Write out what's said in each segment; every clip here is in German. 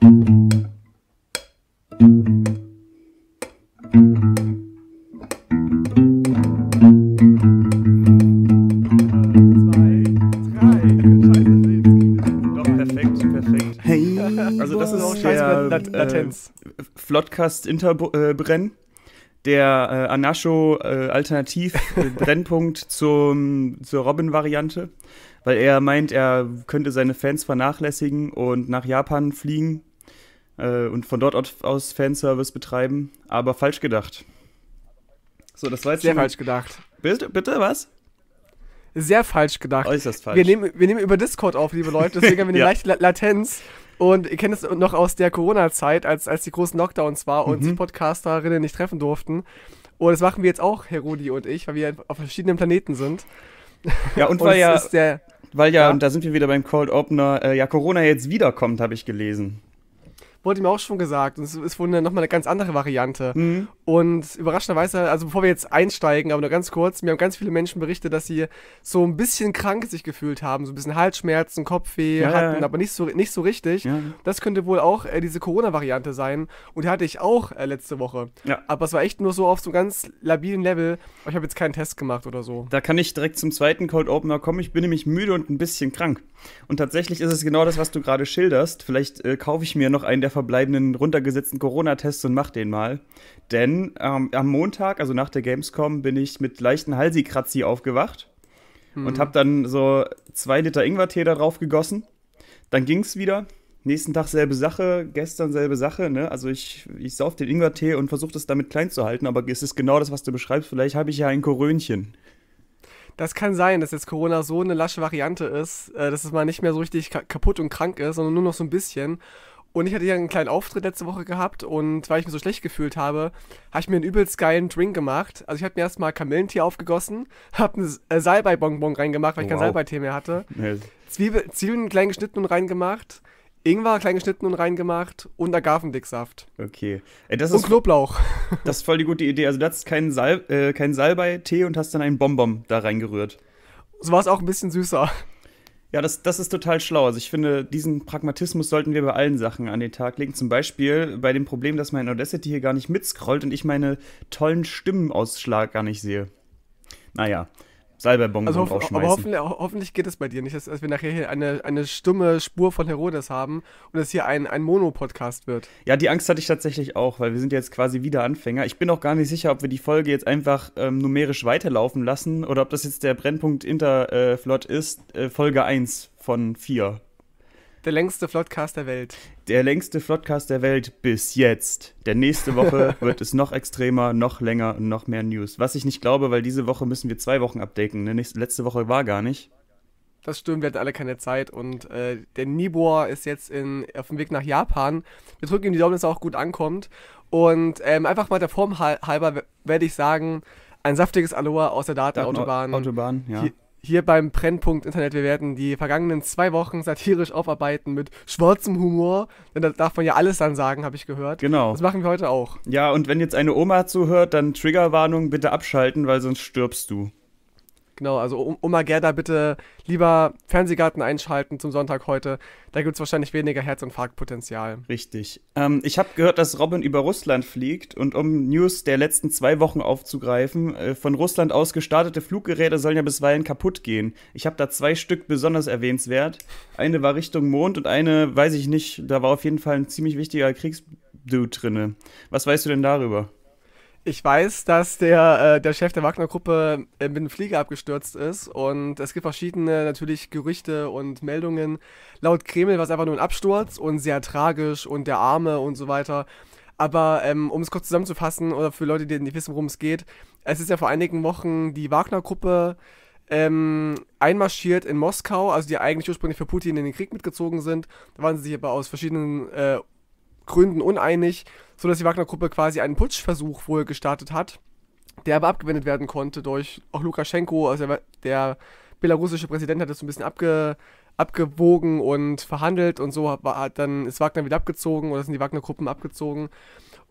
Also das ist der Latenz. Äh, Flotcast Interbrennen, der äh, Anascho äh, Alternativ Brennpunkt zum, zur Robin-Variante, weil er meint, er könnte seine Fans vernachlässigen und nach Japan fliegen äh, und von dort aus Fanservice betreiben, aber falsch gedacht. So, das war jetzt sehr falsch gedacht. Bitte, bitte was? Sehr falsch gedacht. Äußerst falsch. Wir nehmen, wir nehmen über Discord auf, liebe Leute, deswegen haben wir eine ja. leichte Latenz. Und ihr kennt es noch aus der Corona-Zeit, als, als die großen Lockdowns waren und mhm. Podcasterinnen nicht treffen durften. Und das machen wir jetzt auch, Herr Rudi und ich, weil wir auf verschiedenen Planeten sind. Ja, und, und weil ja, der, weil ja, ja, und da sind wir wieder beim Cold Opener, äh, ja, Corona jetzt wiederkommt, habe ich gelesen wurde mir auch schon gesagt. Und es ist wohl nochmal eine ganz andere Variante. Mhm. Und überraschenderweise, also bevor wir jetzt einsteigen, aber nur ganz kurz, mir haben ganz viele Menschen berichtet, dass sie so ein bisschen krank sich gefühlt haben, so ein bisschen Halsschmerzen, Kopfweh ja, hatten, ja, ja. aber nicht so, nicht so richtig. Das könnte wohl auch äh, diese Corona-Variante sein. Und die hatte ich auch äh, letzte Woche. Aber es war echt nur so auf so einem ganz labilen Level. Aber ich habe jetzt keinen Test gemacht oder so. Da kann ich direkt zum zweiten Cold Opener kommen. Ich bin nämlich müde und ein bisschen krank. Und tatsächlich ist es genau das, was du gerade schilderst. Vielleicht äh, kaufe ich mir noch einen der verbleibenden runtergesetzten Corona-Tests und mache den mal. Denn ähm, am Montag, also nach der Gamescom, bin ich mit leichten Halsikratzi aufgewacht mhm. und habe dann so zwei Liter Ingwertee da drauf gegossen. Dann ging es wieder. Nächsten Tag selbe Sache, gestern selbe Sache. Ne? Also ich, ich sauf den Ingwertee und versuche das damit klein zu halten, aber es ist genau das, was du beschreibst. Vielleicht habe ich ja ein Korönchen das kann sein, dass jetzt Corona so eine lasche Variante ist, äh, dass es mal nicht mehr so richtig kaputt und krank ist, sondern nur noch so ein bisschen. Und ich hatte ja einen kleinen Auftritt letzte Woche gehabt und weil ich mich so schlecht gefühlt habe, habe ich mir einen übelst geilen Drink gemacht. Also ich habe mir erstmal Kamillentee aufgegossen, habe einen äh, Salbei-Bonbon reingemacht, weil ich wow. kein Salbeitee mehr hatte. Zwiebel, Zwiebeln klein geschnitten und reingemacht. Ingwer klein geschnitten und reingemacht und Agavendicksaft. Okay. Ey, äh, das und Knoblauch. Das ist voll die gute Idee. Also du hast keinen, Sal äh, keinen Salbei-Tee und hast dann einen Bonbon da reingerührt. So war es auch ein bisschen süßer. Ja, das, das ist total schlau. Also ich finde, diesen Pragmatismus sollten wir bei allen Sachen an den Tag legen. Zum Beispiel bei dem Problem, dass mein Audacity hier gar nicht mitscrollt und ich meine tollen Stimmenausschlag gar nicht sehe. Naja. Salbeibonbon also hof, Aber hoffen, hoffentlich geht es bei dir nicht, dass, dass, wir nachher hier eine, eine stumme Spur von Herodes haben und dass hier ein, ein Mono-Podcast wird. Ja, die Angst hatte ich tatsächlich auch, weil wir sind jetzt quasi wieder Anfänger. Ich bin auch gar nicht sicher, ob wir die Folge jetzt einfach ähm, numerisch weiterlaufen lassen oder ob das jetzt der Brennpunkt Interflot äh, ist, äh, Folge 1 von 4. Der längste Flotcast der Welt. Der längste Flotcast der Welt bis jetzt. Der nächste Woche wird es noch extremer, noch länger und noch mehr News. Was ich nicht glaube, weil diese Woche müssen wir zwei Wochen abdecken. Ne? Letzte Woche war gar nicht. Das stimmt, wir hatten alle keine Zeit und äh, der Nibor ist jetzt in, auf dem Weg nach Japan. Wir drücken ihm die Daumen, dass er auch gut ankommt. Und ähm, einfach mal der Form halber werde ich sagen, ein saftiges Aloha aus der Datenautobahn. Autobahn, ja. Hier, hier beim Brennpunkt Internet. Wir werden die vergangenen zwei Wochen satirisch aufarbeiten mit schwarzem Humor. Denn da darf man ja alles dann sagen, habe ich gehört. Genau. Das machen wir heute auch. Ja, und wenn jetzt eine Oma zuhört, dann Triggerwarnung bitte abschalten, weil sonst stirbst du. Genau, also Oma Gerda bitte lieber Fernsehgarten einschalten zum Sonntag heute. Da gibt es wahrscheinlich weniger Herzinfarktpotenzial. Richtig. Ähm, ich habe gehört, dass Robin über Russland fliegt und um News der letzten zwei Wochen aufzugreifen, äh, von Russland aus gestartete Fluggeräte sollen ja bisweilen kaputt gehen. Ich habe da zwei Stück besonders erwähnenswert. Eine war Richtung Mond und eine, weiß ich nicht, da war auf jeden Fall ein ziemlich wichtiger Kriegsdude drinne. Was weißt du denn darüber? Ich weiß, dass der, äh, der Chef der Wagner-Gruppe äh, mit dem Flieger abgestürzt ist und es gibt verschiedene natürlich Gerüchte und Meldungen. Laut Kreml war es einfach nur ein Absturz und sehr tragisch und der Arme und so weiter. Aber ähm, um es kurz zusammenzufassen oder für Leute, die nicht wissen, worum es geht, es ist ja vor einigen Wochen die Wagner-Gruppe ähm, einmarschiert in Moskau, also die eigentlich ursprünglich für Putin in den Krieg mitgezogen sind. Da waren sie sich aber aus verschiedenen äh, Gründen uneinig, sodass die Wagner-Gruppe quasi einen Putschversuch wohl gestartet hat, der aber abgewendet werden konnte durch auch Lukaschenko, also der, der belarussische Präsident hat das so ein bisschen abge, abgewogen und verhandelt und so hat, dann ist Wagner wieder abgezogen oder sind die Wagner-Gruppen abgezogen.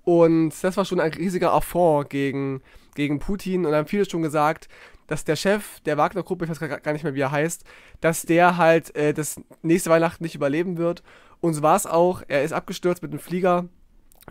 Und das war schon ein riesiger Affront gegen, gegen Putin. Und dann haben viele schon gesagt, dass der Chef der Wagner-Gruppe, ich weiß gar nicht mehr, wie er heißt, dass der halt äh, das nächste Weihnachten nicht überleben wird. Und so war es auch. Er ist abgestürzt mit dem Flieger.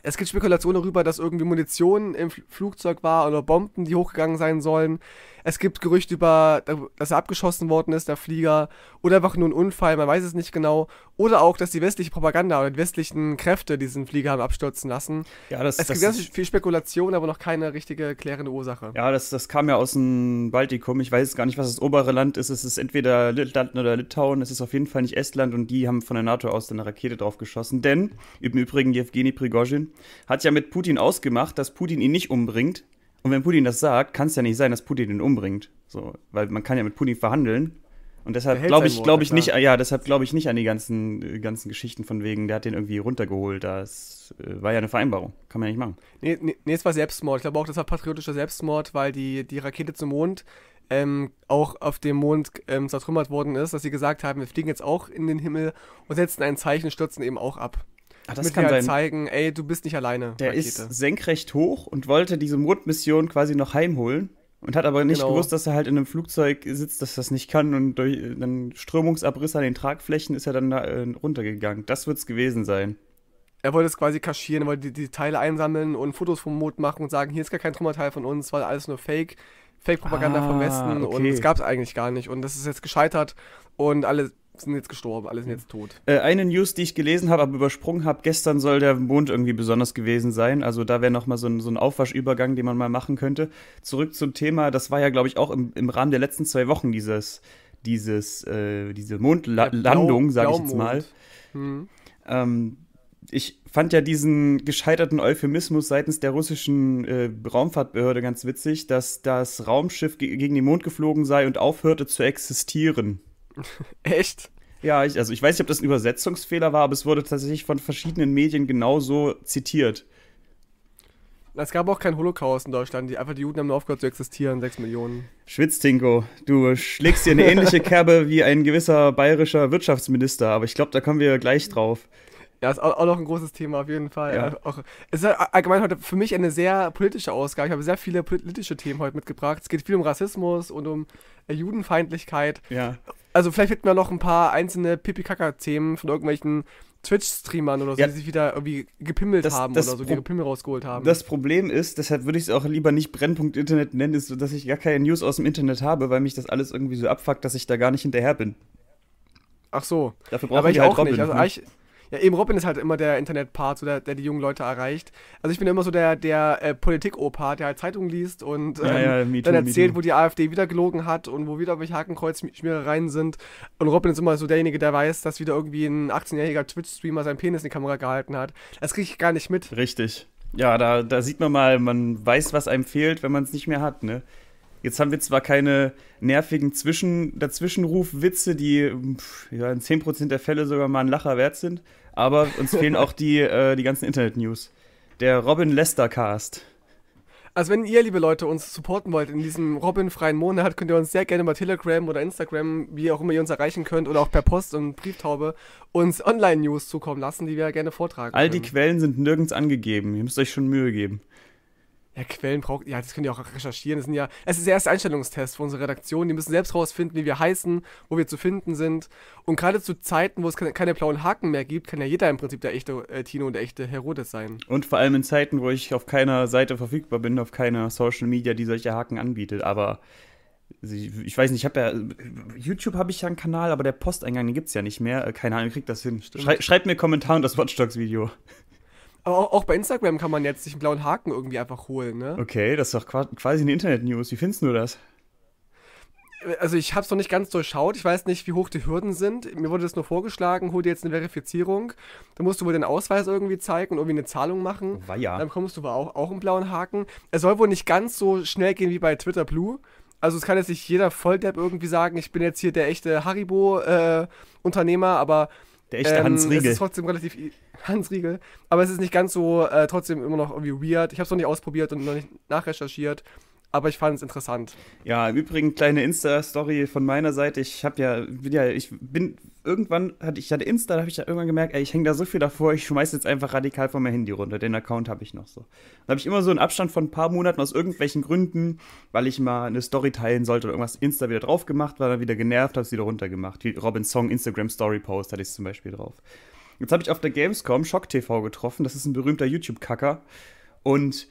Es gibt Spekulationen darüber, dass irgendwie Munition im Flugzeug war oder Bomben, die hochgegangen sein sollen. Es gibt Gerüchte über, dass er abgeschossen worden ist, der Flieger, oder einfach nur ein Unfall, man weiß es nicht genau. Oder auch, dass die westliche Propaganda oder die westlichen Kräfte diesen Flieger haben abstürzen lassen. Ja, das, es das, gibt ganz viel Spekulation, aber noch keine richtige klärende Ursache. Ja, das, das kam ja aus dem Baltikum. Ich weiß gar nicht, was das obere Land ist. Es ist entweder Lettland oder Litauen. Es ist auf jeden Fall nicht Estland und die haben von der NATO aus eine Rakete drauf geschossen. Denn, im Übrigen, Jewgeni Prigozhin hat ja mit Putin ausgemacht, dass Putin ihn nicht umbringt, und wenn Putin das sagt, kann es ja nicht sein, dass Putin ihn umbringt. So, weil man kann ja mit Putin verhandeln. Und deshalb glaube ich, glaube ich nicht, ja, deshalb glaube ich nicht an die ganzen, äh, ganzen Geschichten von wegen, der hat den irgendwie runtergeholt. Das äh, war ja eine Vereinbarung. Kann man ja nicht machen. Nee, nee, nee es war Selbstmord. Ich glaube auch, das war patriotischer Selbstmord, weil die, die Rakete zum Mond ähm, auch auf dem Mond ähm, zertrümmert worden ist, dass sie gesagt haben, wir fliegen jetzt auch in den Himmel und setzen ein Zeichen, stürzen eben auch ab. Ach, das kann halt sein. zeigen, ey, du bist nicht alleine. Der Rakete. ist senkrecht hoch und wollte diese Mondmission quasi noch heimholen und hat aber nicht genau. gewusst, dass er halt in einem Flugzeug sitzt, dass das nicht kann und durch einen äh, Strömungsabriss an den Tragflächen ist er dann da, äh, runtergegangen. Das wird es gewesen sein. Er wollte es quasi kaschieren, wollte die, die Teile einsammeln und Fotos vom Mond machen und sagen, hier ist gar kein Trümmerteil von uns, weil alles nur Fake. Fake-Propaganda ah, vom Westen okay. und es gab es eigentlich gar nicht. Und das ist jetzt gescheitert und alle sind jetzt gestorben, alle sind jetzt tot. Äh, eine News, die ich gelesen habe, aber übersprungen habe, gestern soll der Mond irgendwie besonders gewesen sein. Also da wäre nochmal so ein, so ein Aufwaschübergang, den man mal machen könnte. Zurück zum Thema, das war ja, glaube ich, auch im, im Rahmen der letzten zwei Wochen dieses, dieses, äh, diese Mondlandung, sage ich jetzt mal. Hm. Ähm, ich fand ja diesen gescheiterten Euphemismus seitens der russischen äh, Raumfahrtbehörde ganz witzig, dass das Raumschiff ge gegen den Mond geflogen sei und aufhörte zu existieren. Echt? Ja, ich, also ich weiß nicht, ob das ein Übersetzungsfehler war, aber es wurde tatsächlich von verschiedenen Medien genauso zitiert. Es gab auch keinen Holocaust in Deutschland. Die, einfach die Juden haben nur aufgehört zu existieren, sechs Millionen. Schwitztinko, du schlägst dir eine ähnliche Kerbe wie ein gewisser bayerischer Wirtschaftsminister, aber ich glaube, da kommen wir gleich drauf. Ja, ist auch, noch ein großes Thema, auf jeden Fall. Ja. Äh, auch, es ist halt allgemein heute für mich eine sehr politische Ausgabe. Ich habe sehr viele politische Themen heute mitgebracht. Es geht viel um Rassismus und um Judenfeindlichkeit. Ja. Also vielleicht hätten wir noch ein paar einzelne Pipi-Kaka-Themen von irgendwelchen Twitch-Streamern oder so, ja. die sich wieder irgendwie gepimmelt das, haben das oder so, die ihre Pimmel rausgeholt haben. Das Problem ist, deshalb würde ich es auch lieber nicht Brennpunkt Internet nennen, ist, so, dass ich gar keine News aus dem Internet habe, weil mich das alles irgendwie so abfuckt, dass ich da gar nicht hinterher bin. Ach so. Dafür brauche ich, halt auch Robin, nicht. Also, ne? Ja, eben Robin ist halt immer der Internet-Part, so der, der die jungen Leute erreicht. Also ich bin immer so der, der äh, Politik-Opa, der halt Zeitungen liest und ähm, ja, ja, too, dann erzählt, wo die AfD wieder gelogen hat und wo wieder welche Hakenkreuzschmierereien sind. Und Robin ist immer so derjenige, der weiß, dass wieder irgendwie ein 18-jähriger Twitch-Streamer seinen Penis in die Kamera gehalten hat. Das kriege ich gar nicht mit. Richtig. Ja, da, da sieht man mal, man weiß, was einem fehlt, wenn man es nicht mehr hat, ne? Jetzt haben wir zwar keine nervigen Zwischen dazwischenruf die pff, ja, in 10% der Fälle sogar mal ein Lacher wert sind, aber uns fehlen auch die, äh, die ganzen Internet-News. Der Robin Lester-Cast. Also wenn ihr, liebe Leute, uns supporten wollt in diesem Robin-freien Monat, könnt ihr uns sehr gerne bei Telegram oder Instagram, wie auch immer ihr uns erreichen könnt, oder auch per Post und Brieftaube uns Online-News zukommen lassen, die wir gerne vortragen. All die Quellen sind nirgends angegeben. Ihr müsst euch schon Mühe geben. Ja, Quellen braucht, ja, das könnt ihr auch recherchieren. Das sind ja, es ist der erste Einstellungstest für unsere Redaktion. Die müssen selbst rausfinden, wie wir heißen, wo wir zu finden sind. Und gerade zu Zeiten, wo es keine, keine, blauen Haken mehr gibt, kann ja jeder im Prinzip der echte äh, Tino und der echte Herodes sein. Und vor allem in Zeiten, wo ich auf keiner Seite verfügbar bin, auf keiner Social Media, die solche Haken anbietet. Aber ich weiß nicht, ich habe ja, YouTube habe ich ja einen Kanal, aber der Posteingang, den gibt es ja nicht mehr. Äh, keine Ahnung, kriegt das hin. Schrei, schreibt mir einen Kommentar und das Watchdogs Video. Aber auch bei Instagram kann man jetzt sich einen blauen Haken irgendwie einfach holen, ne? Okay, das ist doch quasi eine Internet-News. Wie findest du das? Äh, also ich habe es noch nicht ganz durchschaut. Ich weiß nicht, wie hoch die Hürden sind. Mir wurde das nur vorgeschlagen, hol dir jetzt eine Verifizierung. Dann musst du wohl den Ausweis irgendwie zeigen und irgendwie eine Zahlung machen. Oh, ja. Dann bekommst du aber auch, auch einen blauen Haken. Es soll wohl nicht ganz so schnell gehen wie bei Twitter Blue. Also es kann jetzt nicht jeder Volldepp irgendwie sagen, ich bin jetzt hier der echte Haribo-Unternehmer, äh, aber der echte ähm, Hans Riegel. Es ist trotzdem relativ. Hans Riegel. Aber es ist nicht ganz so, äh, trotzdem immer noch irgendwie weird. Ich habe es noch nicht ausprobiert und noch nicht nachrecherchiert aber ich fand es interessant. Ja, im Übrigen kleine Insta-Story von meiner Seite. Ich habe ja, bin ja, ich bin irgendwann hatte ich hatte Insta, da habe ich ja irgendwann gemerkt, ey, ich hänge da so viel davor, ich schmeiße jetzt einfach radikal von meinem Handy runter. Den Account habe ich noch so. Da habe ich immer so einen Abstand von ein paar Monaten aus irgendwelchen Gründen, weil ich mal eine Story teilen sollte oder irgendwas Insta wieder drauf gemacht, war dann wieder genervt, habe es wieder runtergemacht. Wie Robin Song Instagram Story Post hatte ich zum Beispiel drauf. Jetzt habe ich auf der Gamescom Shock TV getroffen. Das ist ein berühmter YouTube-Kacker und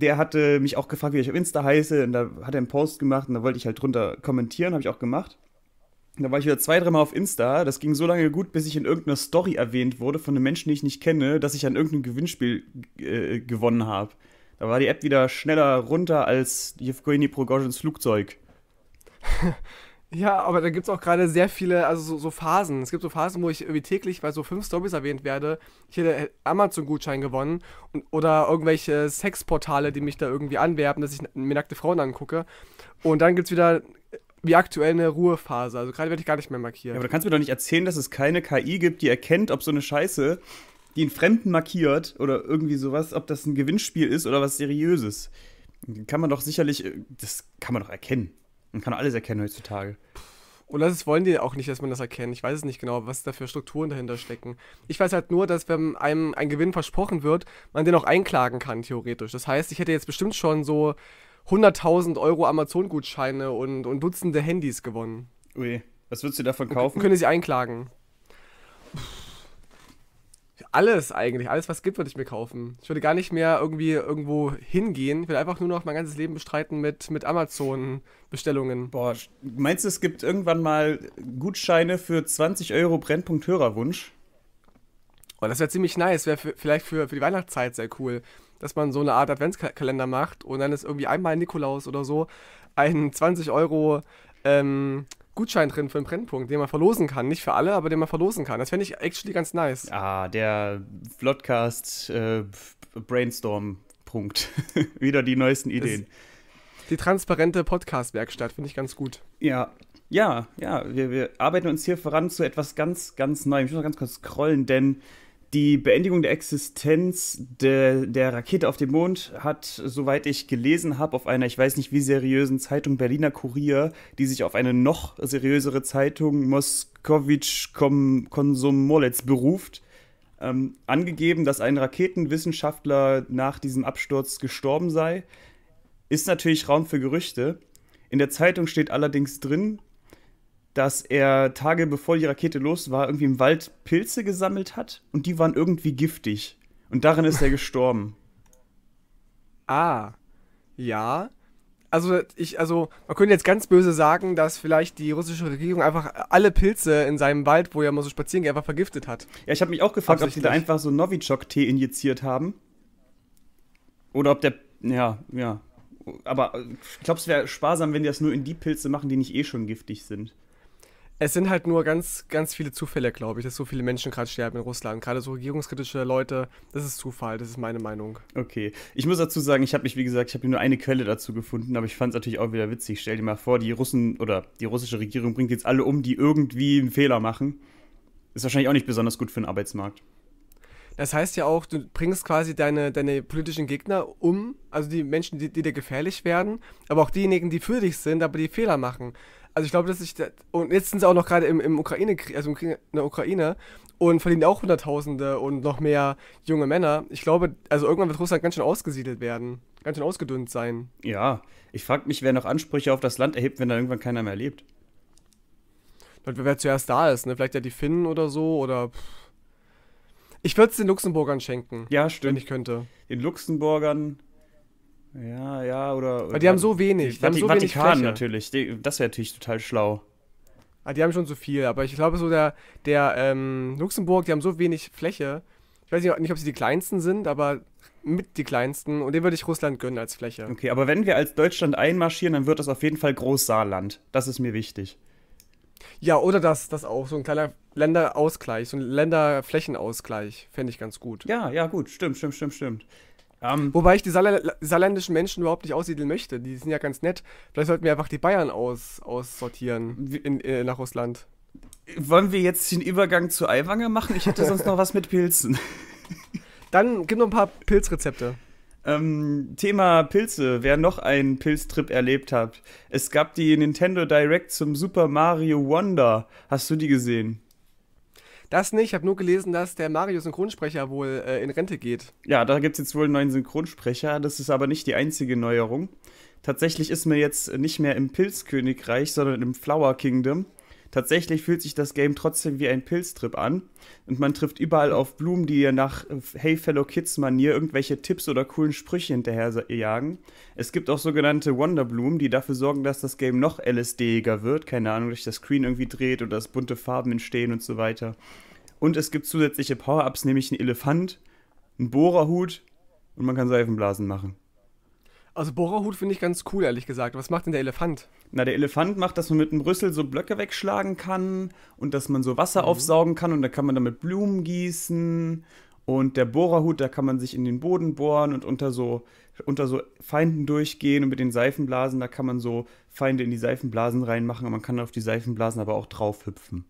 der hatte mich auch gefragt, wie ich auf Insta heiße. Und da hat er einen Post gemacht und da wollte ich halt drunter kommentieren, habe ich auch gemacht. Da war ich wieder zwei, dreimal auf Insta. Das ging so lange gut, bis ich in irgendeiner Story erwähnt wurde von einem Menschen, den ich nicht kenne, dass ich an irgendeinem Gewinnspiel äh, gewonnen habe. Da war die App wieder schneller runter als Yevgeny Prigozhins Flugzeug. Ja, aber da gibt es auch gerade sehr viele, also so, so, Phasen. Es gibt so Phasen, wo ich irgendwie täglich bei so fünf Stories erwähnt werde. Ich hätte Amazon-Gutschein gewonnen und, oder irgendwelche Sexportale, die mich da irgendwie anwerben, dass ich mir nackte Frauen angucke. Und dann gibt es wieder wie aktuell eine Ruhephase. Also gerade werde ich gar nicht mehr markiert. Ja, aber du kannst mir doch nicht erzählen, dass es keine KI gibt, die erkennt, ob so eine Scheiße, die einen Fremden markiert oder irgendwie sowas, ob das ein Gewinnspiel ist oder was Seriöses. Kann man doch sicherlich, äh, das kann man doch erkennen. Man kann alles erkennen heutzutage. Und das wollen die auch nicht, dass man das erkennt. Ich weiß es nicht genau, was da für Strukturen dahinter stecken. Ich weiß halt nur, dass wenn einem ein Gewinn versprochen wird, man den auch einklagen kann, theoretisch. Das heißt, ich hätte jetzt bestimmt schon so 100.000 Euro Amazon-Gutscheine und, und Dutzende Handys gewonnen. Ui, was würdest du davon kaufen? Und können sie einklagen alles eigentlich, alles was gibt, würde ich mir kaufen. Ich würde gar nicht mehr irgendwie irgendwo hingehen. Ich würde einfach nur noch mein ganzes Leben bestreiten mit, mit Amazon-Bestellungen. Boah, meinst du, es gibt irgendwann mal Gutscheine für 20 Euro Brennpunkt Hörerwunsch? Oh, das wäre ziemlich nice. Wäre vielleicht für, für die Weihnachtszeit sehr cool, dass man so eine Art Adventskalender macht und dann ist irgendwie einmal Nikolaus oder so ein 20 Euro ähm, Gutschein drin für einen Brennpunkt, den man verlosen kann. Nicht für alle, aber den man verlosen kann. Das fände ich actually ganz nice. Ah, der Vlogcast äh, Brainstorm-Punkt. Wieder die neuesten Ideen. die transparente Podcast-Werkstatt finde ich ganz gut. Ja, ja, ja. Wir, wir arbeiten uns hier voran zu etwas ganz, ganz Neuem. Ich muss noch ganz kurz scrollen, denn die Beendigung der Existenz de, der Rakete auf dem Mond hat, soweit ich gelesen habe, auf einer, ich weiß nicht wie seriösen Zeitung Berliner Kurier, die sich auf eine noch seriösere Zeitung Moskowitsch Konsumolets beruft, ähm, angegeben, dass ein Raketenwissenschaftler nach diesem Absturz gestorben sei. Ist natürlich Raum für Gerüchte. In der Zeitung steht allerdings drin, dass er Tage bevor die Rakete los war, irgendwie im Wald Pilze gesammelt hat und die waren irgendwie giftig. Und darin ist er gestorben. Ah, ja. Also ich, also man könnte jetzt ganz böse sagen, dass vielleicht die russische Regierung einfach alle Pilze in seinem Wald, wo er mal so spazieren geht, einfach vergiftet hat. Ja, ich habe mich auch gefragt, ob die da einfach so Novichok-Tee injiziert haben. Oder ob der, ja, ja. Aber ich äh, glaube, es wäre sparsam, wenn die das nur in die Pilze machen, die nicht eh schon giftig sind. Es sind halt nur ganz, ganz viele Zufälle, glaube ich, dass so viele Menschen gerade sterben in Russland. Gerade so regierungskritische Leute, das ist Zufall, das ist meine Meinung. Okay. Ich muss dazu sagen, ich habe mich, wie gesagt, ich habe nur eine Quelle dazu gefunden, aber ich fand es natürlich auch wieder witzig. Stell dir mal vor, die Russen oder die russische Regierung bringt jetzt alle um, die irgendwie einen Fehler machen. Ist wahrscheinlich auch nicht besonders gut für den Arbeitsmarkt. Das heißt ja auch, du bringst quasi deine, deine politischen Gegner um, also die Menschen, die, die dir gefährlich werden, aber auch diejenigen, die für dich sind, aber die Fehler machen. Also ich glaube, dass ich, da, und jetzt sind sie auch noch gerade im, im Ukraine, also in der Ukraine und verdienen auch Hunderttausende und noch mehr junge Männer. Ich glaube, also irgendwann wird Russland ganz schön ausgesiedelt werden, ganz schön ausgedünnt sein. Ja, ich frage mich, wer noch Ansprüche auf das Land erhebt, wenn da irgendwann keiner mehr lebt. Und wer zuerst da ist, ne? Vielleicht ja die Finnen oder so oder. Pff. Ich würde es den Luxemburgern schenken. Ja, stimmt. Wenn ich könnte. Den Luxemburgern, ja, ja, oder. Weil die haben so wenig. Die, die haben so Vatikan wenig Fläche. natürlich. Die, das wäre natürlich total schlau. Ah, die haben schon so viel, aber ich glaube, so der, der ähm, Luxemburg, die haben so wenig Fläche. Ich weiß nicht, ob sie die kleinsten sind, aber mit die kleinsten. Und den würde ich Russland gönnen als Fläche. Okay, aber wenn wir als Deutschland einmarschieren, dann wird das auf jeden Fall Großsaarland. Das ist mir wichtig. Ja, oder das, das auch. So ein kleiner Länderausgleich, so ein Länderflächenausgleich. Fände ich ganz gut. Ja, ja, gut. Stimmt, stimmt, stimmt, stimmt. Um, ähm, Wobei ich die saarländischen Menschen überhaupt nicht aussiedeln möchte. Die sind ja ganz nett. Vielleicht sollten wir einfach die Bayern aus aussortieren in, in, äh, nach Russland. Wollen wir jetzt den Übergang zu Eiwange machen? Ich hätte sonst noch was mit Pilzen. Dann gib noch ein paar Pilzrezepte. Ähm, Thema Pilze. Wer noch einen Pilztrip erlebt hat. Es gab die Nintendo Direct zum Super Mario Wonder. Hast du die gesehen? Das nicht, ich habe nur gelesen, dass der Mario-Synchronsprecher wohl äh, in Rente geht. Ja, da gibt es jetzt wohl einen neuen Synchronsprecher, das ist aber nicht die einzige Neuerung. Tatsächlich ist mir jetzt nicht mehr im Pilzkönigreich, sondern im Flower Kingdom Tatsächlich fühlt sich das Game trotzdem wie ein Pilztrip an und man trifft überall auf Blumen, die nach äh, Hey Fellow Kids Manier irgendwelche Tipps oder coolen Sprüche hinterher äh, jagen. Es gibt auch sogenannte Wonderblumen, die dafür sorgen, dass das Game noch LSD-iger wird, keine Ahnung, durch das Screen irgendwie dreht oder dass bunte Farben entstehen und so weiter. Und es gibt zusätzliche Power-Ups, nämlich einen Elefant, einen Bohrerhut und man kann Seifenblasen machen. Also Bohrerhut finde ich ganz cool, ehrlich gesagt. Was macht denn der Elefant? Na, der Elefant macht, dass man mit einem Rüssel so Blöcke wegschlagen kann und dass man so Wasser mhm. aufsaugen kann und da kann man damit Blumen gießen. Und der Bohrerhut, da kann man sich in den Boden bohren und unter so, unter so Feinden durchgehen und mit den Seifenblasen, da kann man so Feinde in die Seifenblasen reinmachen und man kann auf die Seifenblasen aber auch draufhüpfen.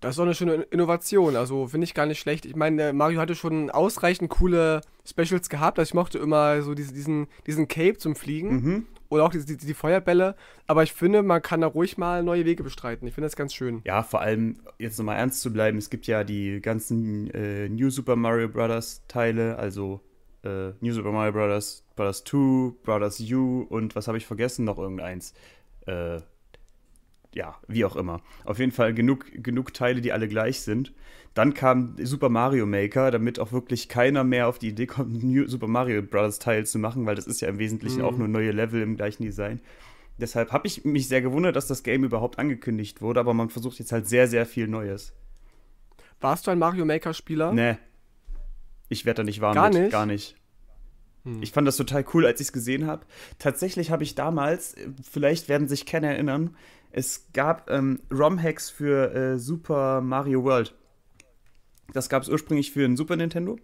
Das ist auch eine schöne Innovation, also finde ich gar nicht schlecht. Ich meine, äh, Mario hatte schon ausreichend coole Specials gehabt, also ich mochte immer so diese, diesen, diesen Cape zum Fliegen mhm. oder auch die, die, die, Feuerbälle, aber ich finde, man kann da ruhig mal neue Wege bestreiten. Ich finde das ganz schön. Ja, vor allem, jetzt nochmal ernst zu bleiben, es gibt ja die ganzen äh, New Super Mario Bros. Teile, also äh, New Super Mario Bros., Brothers 2, Brothers U und was habe ich vergessen, noch irgendeins. Äh, ja, wie auch immer. Auf jeden Fall genug, genug Teile, die alle gleich sind. Dann kam Super Mario Maker, damit auch wirklich keiner mehr auf die Idee kommt, New Super Mario Bros. Teil zu machen, weil das ist ja im Wesentlichen mhm. auch nur neue Level im gleichen Design. Deshalb habe ich mich sehr gewundert, dass das Game überhaupt angekündigt wurde, aber man versucht jetzt halt sehr, sehr viel Neues. Warst du ein Mario Maker Spieler? Nee. Ich werde da nicht warm Gar nicht? Gar nicht. Hm. Ich fand das total cool, als ich es gesehen habe. Tatsächlich habe ich damals, äh, vielleicht werden sich Ken erinnern, es gab ähm, ROM-Hacks für äh, Super Mario World. Das gab es ursprünglich für den Super Nintendo.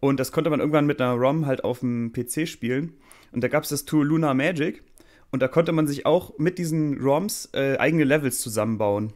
Und das konnte man irgendwann mit einer ROM halt auf dem PC spielen. Und da gab es das Tool Luna Magic. Und da konnte man sich auch mit diesen ROMs äh, eigene Levels zusammenbauen.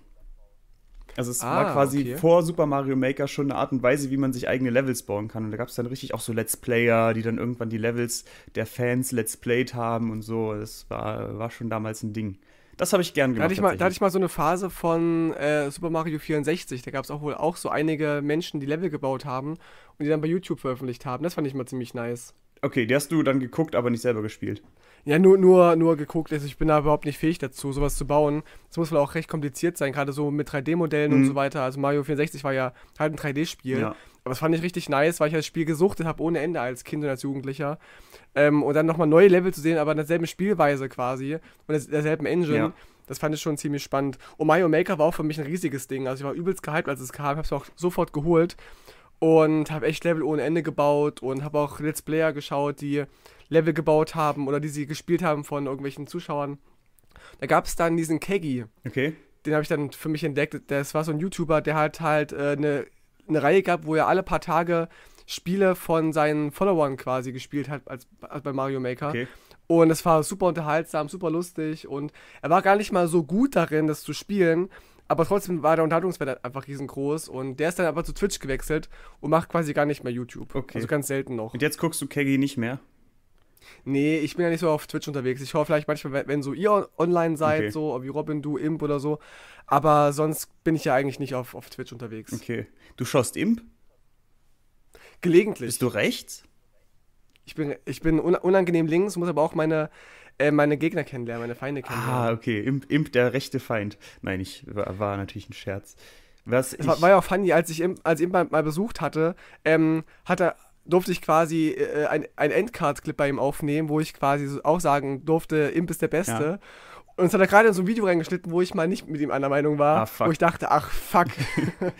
Also es ah, war quasi okay. vor Super Mario Maker schon eine Art und Weise, wie man sich eigene Levels bauen kann. Und da gab es dann richtig auch so Let's Player, die dann irgendwann die Levels der Fans Let's Played haben und so. Das war, war schon damals ein Ding. Das habe ich gern gemacht. Da hatte ich, mal, da hatte ich mal so eine Phase von äh, Super Mario 64. Da gab es auch wohl auch so einige Menschen, die Level gebaut haben und die dann bei YouTube veröffentlicht haben. Das fand ich mal ziemlich nice. Okay, die hast du dann geguckt, aber nicht selber gespielt. Ja, nur, nur, nur geguckt. Also ich bin da überhaupt nicht fähig dazu, sowas zu bauen. Das muss wohl auch recht kompliziert sein, gerade so mit 3D-Modellen mhm. und so weiter. Also Mario 64 war ja halt ein 3D-Spiel. Ja. Aber das fand ich richtig nice, weil ich das Spiel gesuchtet habe ohne Ende als Kind und als Jugendlicher. Ähm, und dann nochmal neue Level zu sehen, aber in derselben Spielweise quasi und derselben Engine. Ja. Das fand ich schon ziemlich spannend. Und Mario Maker war auch für mich ein riesiges Ding. Also ich war übelst gehypt, als es kam. Hab's auch sofort geholt und habe echt Level ohne Ende gebaut und habe auch Let's Player geschaut, die Level gebaut haben oder die sie gespielt haben von irgendwelchen Zuschauern. Da gab es dann diesen Keggy. Okay. Den habe ich dann für mich entdeckt. Das war so ein YouTuber, der hat halt äh, eine eine Reihe gab, wo er alle paar Tage Spiele von seinen Followern quasi gespielt hat, als, als bei Mario Maker. Okay. Und es war super unterhaltsam, super lustig und er war gar nicht mal so gut darin, das zu spielen. Aber trotzdem war der Unterhaltungswert halt einfach riesengroß und der ist dann aber zu Twitch gewechselt und macht quasi gar nicht mehr YouTube. Okay. Also ganz selten noch. Und jetzt guckst du Keggy nicht mehr? Nee, ich bin ja nicht so auf Twitch unterwegs. Ich hoffe vielleicht manchmal, wenn so ihr online seid, okay. so wie Robin, du, Imp oder so. Aber sonst bin ich ja eigentlich nicht auf, auf Twitch unterwegs. Okay. Du schaust Imp? Gelegentlich. Bist du rechts? Ich bin, ich bin unangenehm links, muss aber auch meine, äh, meine Gegner kennenlernen, meine Feinde ah, kennenlernen. Ah, okay. Imp, Imp der rechte Feind. Nein, ich war, war natürlich ein Scherz. Was es war, war ja auch funny, als ich Imp, als Imp mal, mal besucht hatte, ähm, hat er durfte ich quasi äh, ein, ein Endcard-Clip bei ihm aufnehmen, wo ich quasi auch sagen durfte, Imp ist der Beste. Ja. Und es hat er gerade in so ein Video reingeschnitten, wo ich mal nicht mit ihm einer Meinung war, ah, wo ich dachte, ach fuck.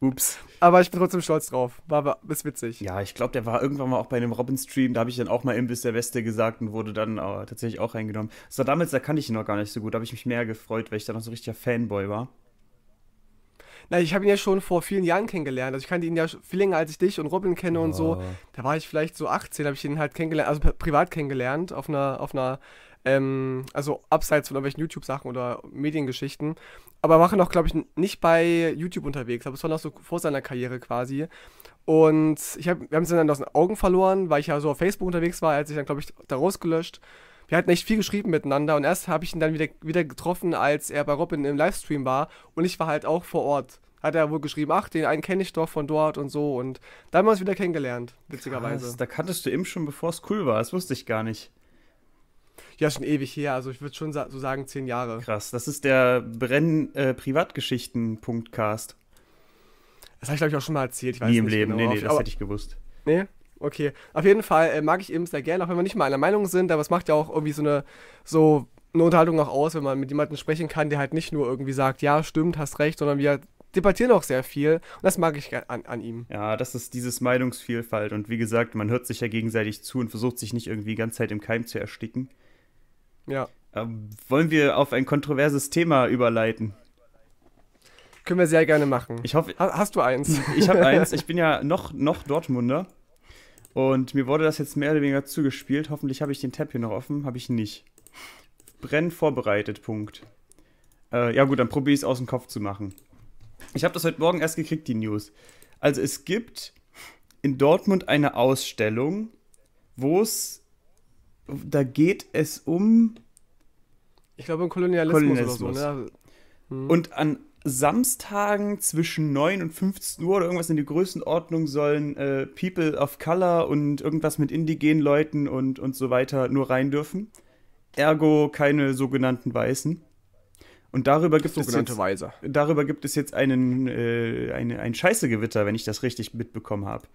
Ups. Aber ich bin trotzdem stolz drauf. War, bis witzig. Ja, ich glaube, der war irgendwann mal auch bei einem Robin-Stream. Da habe ich dann auch mal Imbiss der Weste gesagt und wurde dann äh, tatsächlich auch reingenommen. Das war damals, da kannte ich ihn noch gar nicht so gut. Da habe ich mich mehr gefreut, weil ich da noch so richtiger Fanboy war. Na, ich habe ihn ja schon vor vielen Jahren kennengelernt. Also ich kannte ihn ja viel länger, als ich dich und Robin kenne oh. und so. Da war ich vielleicht so 18, habe ich ihn halt kennengelernt, also privat kennengelernt, auf einer, auf einer, ähm, also abseits von irgendwelchen YouTube-Sachen oder Mediengeschichten. Aber war noch, glaube ich, nicht bei YouTube unterwegs, aber es war noch so vor seiner Karriere quasi. Und ich hab, wir haben es dann aus den Augen verloren, weil ich ja so auf Facebook unterwegs war, er hat sich dann, glaube ich, da rausgelöscht wir hatten echt viel geschrieben miteinander und erst habe ich ihn dann wieder, wieder getroffen, als er bei Robin im Livestream war und ich war halt auch vor Ort. Hat er wohl geschrieben, ach, den einen kenne ich doch von dort und so und dann haben wir uns wieder kennengelernt, witzigerweise. Krass, da kanntest du ihm schon, bevor es cool war, das wusste ich gar nicht. Ja, schon ewig her, also ich würde schon so sagen zehn Jahre. Krass, das ist der Brenn-Privatgeschichten-Punktcast. Äh, das habe ich, glaube ich, auch schon mal erzählt. Ich weiß Nie im Leben, genau, nee, nee, das aber, hätte ich gewusst. Nee? Okay, auf jeden Fall äh, mag ich eben sehr gerne, auch wenn wir nicht mal einer Meinung sind, aber es macht ja auch irgendwie so eine, so eine Unterhaltung auch aus, wenn man mit jemandem sprechen kann, der halt nicht nur irgendwie sagt, ja, stimmt, hast recht, sondern wir debattieren auch sehr viel und das mag ich an, an ihm. Ja, das ist dieses Meinungsvielfalt und wie gesagt, man hört sich ja gegenseitig zu und versucht sich nicht irgendwie die ganze Zeit im Keim zu ersticken. Ja. Ähm, wollen wir auf ein kontroverses Thema überleiten? Können wir sehr gerne machen. Ich hoffe. Ha hast du eins? Ich habe eins. Ich bin ja noch, noch Dortmunder. Und mir wurde das jetzt mehr oder weniger zugespielt. Hoffentlich habe ich den Tab hier noch offen. Habe ich nicht. Brenn vorbereitet, Punkt. Äh, ja gut, dann probiere ich es aus dem Kopf zu machen. Ich habe das heute Morgen erst gekriegt, die News. Also es gibt in Dortmund eine Ausstellung, wo es, da geht es um... Ich glaube, um Kolonialismus, Kolonialismus. oder so. Ne? Hm. Und an Samstagen zwischen 9 und 15 Uhr oder irgendwas in die Größenordnung sollen äh, People of Color und irgendwas mit indigenen Leuten und, und so weiter nur rein dürfen. Ergo keine sogenannten Weißen. Und darüber gibt, es jetzt, Weiser. darüber gibt es jetzt einen, äh, eine, ein Scheißegewitter, wenn ich das richtig mitbekommen habe.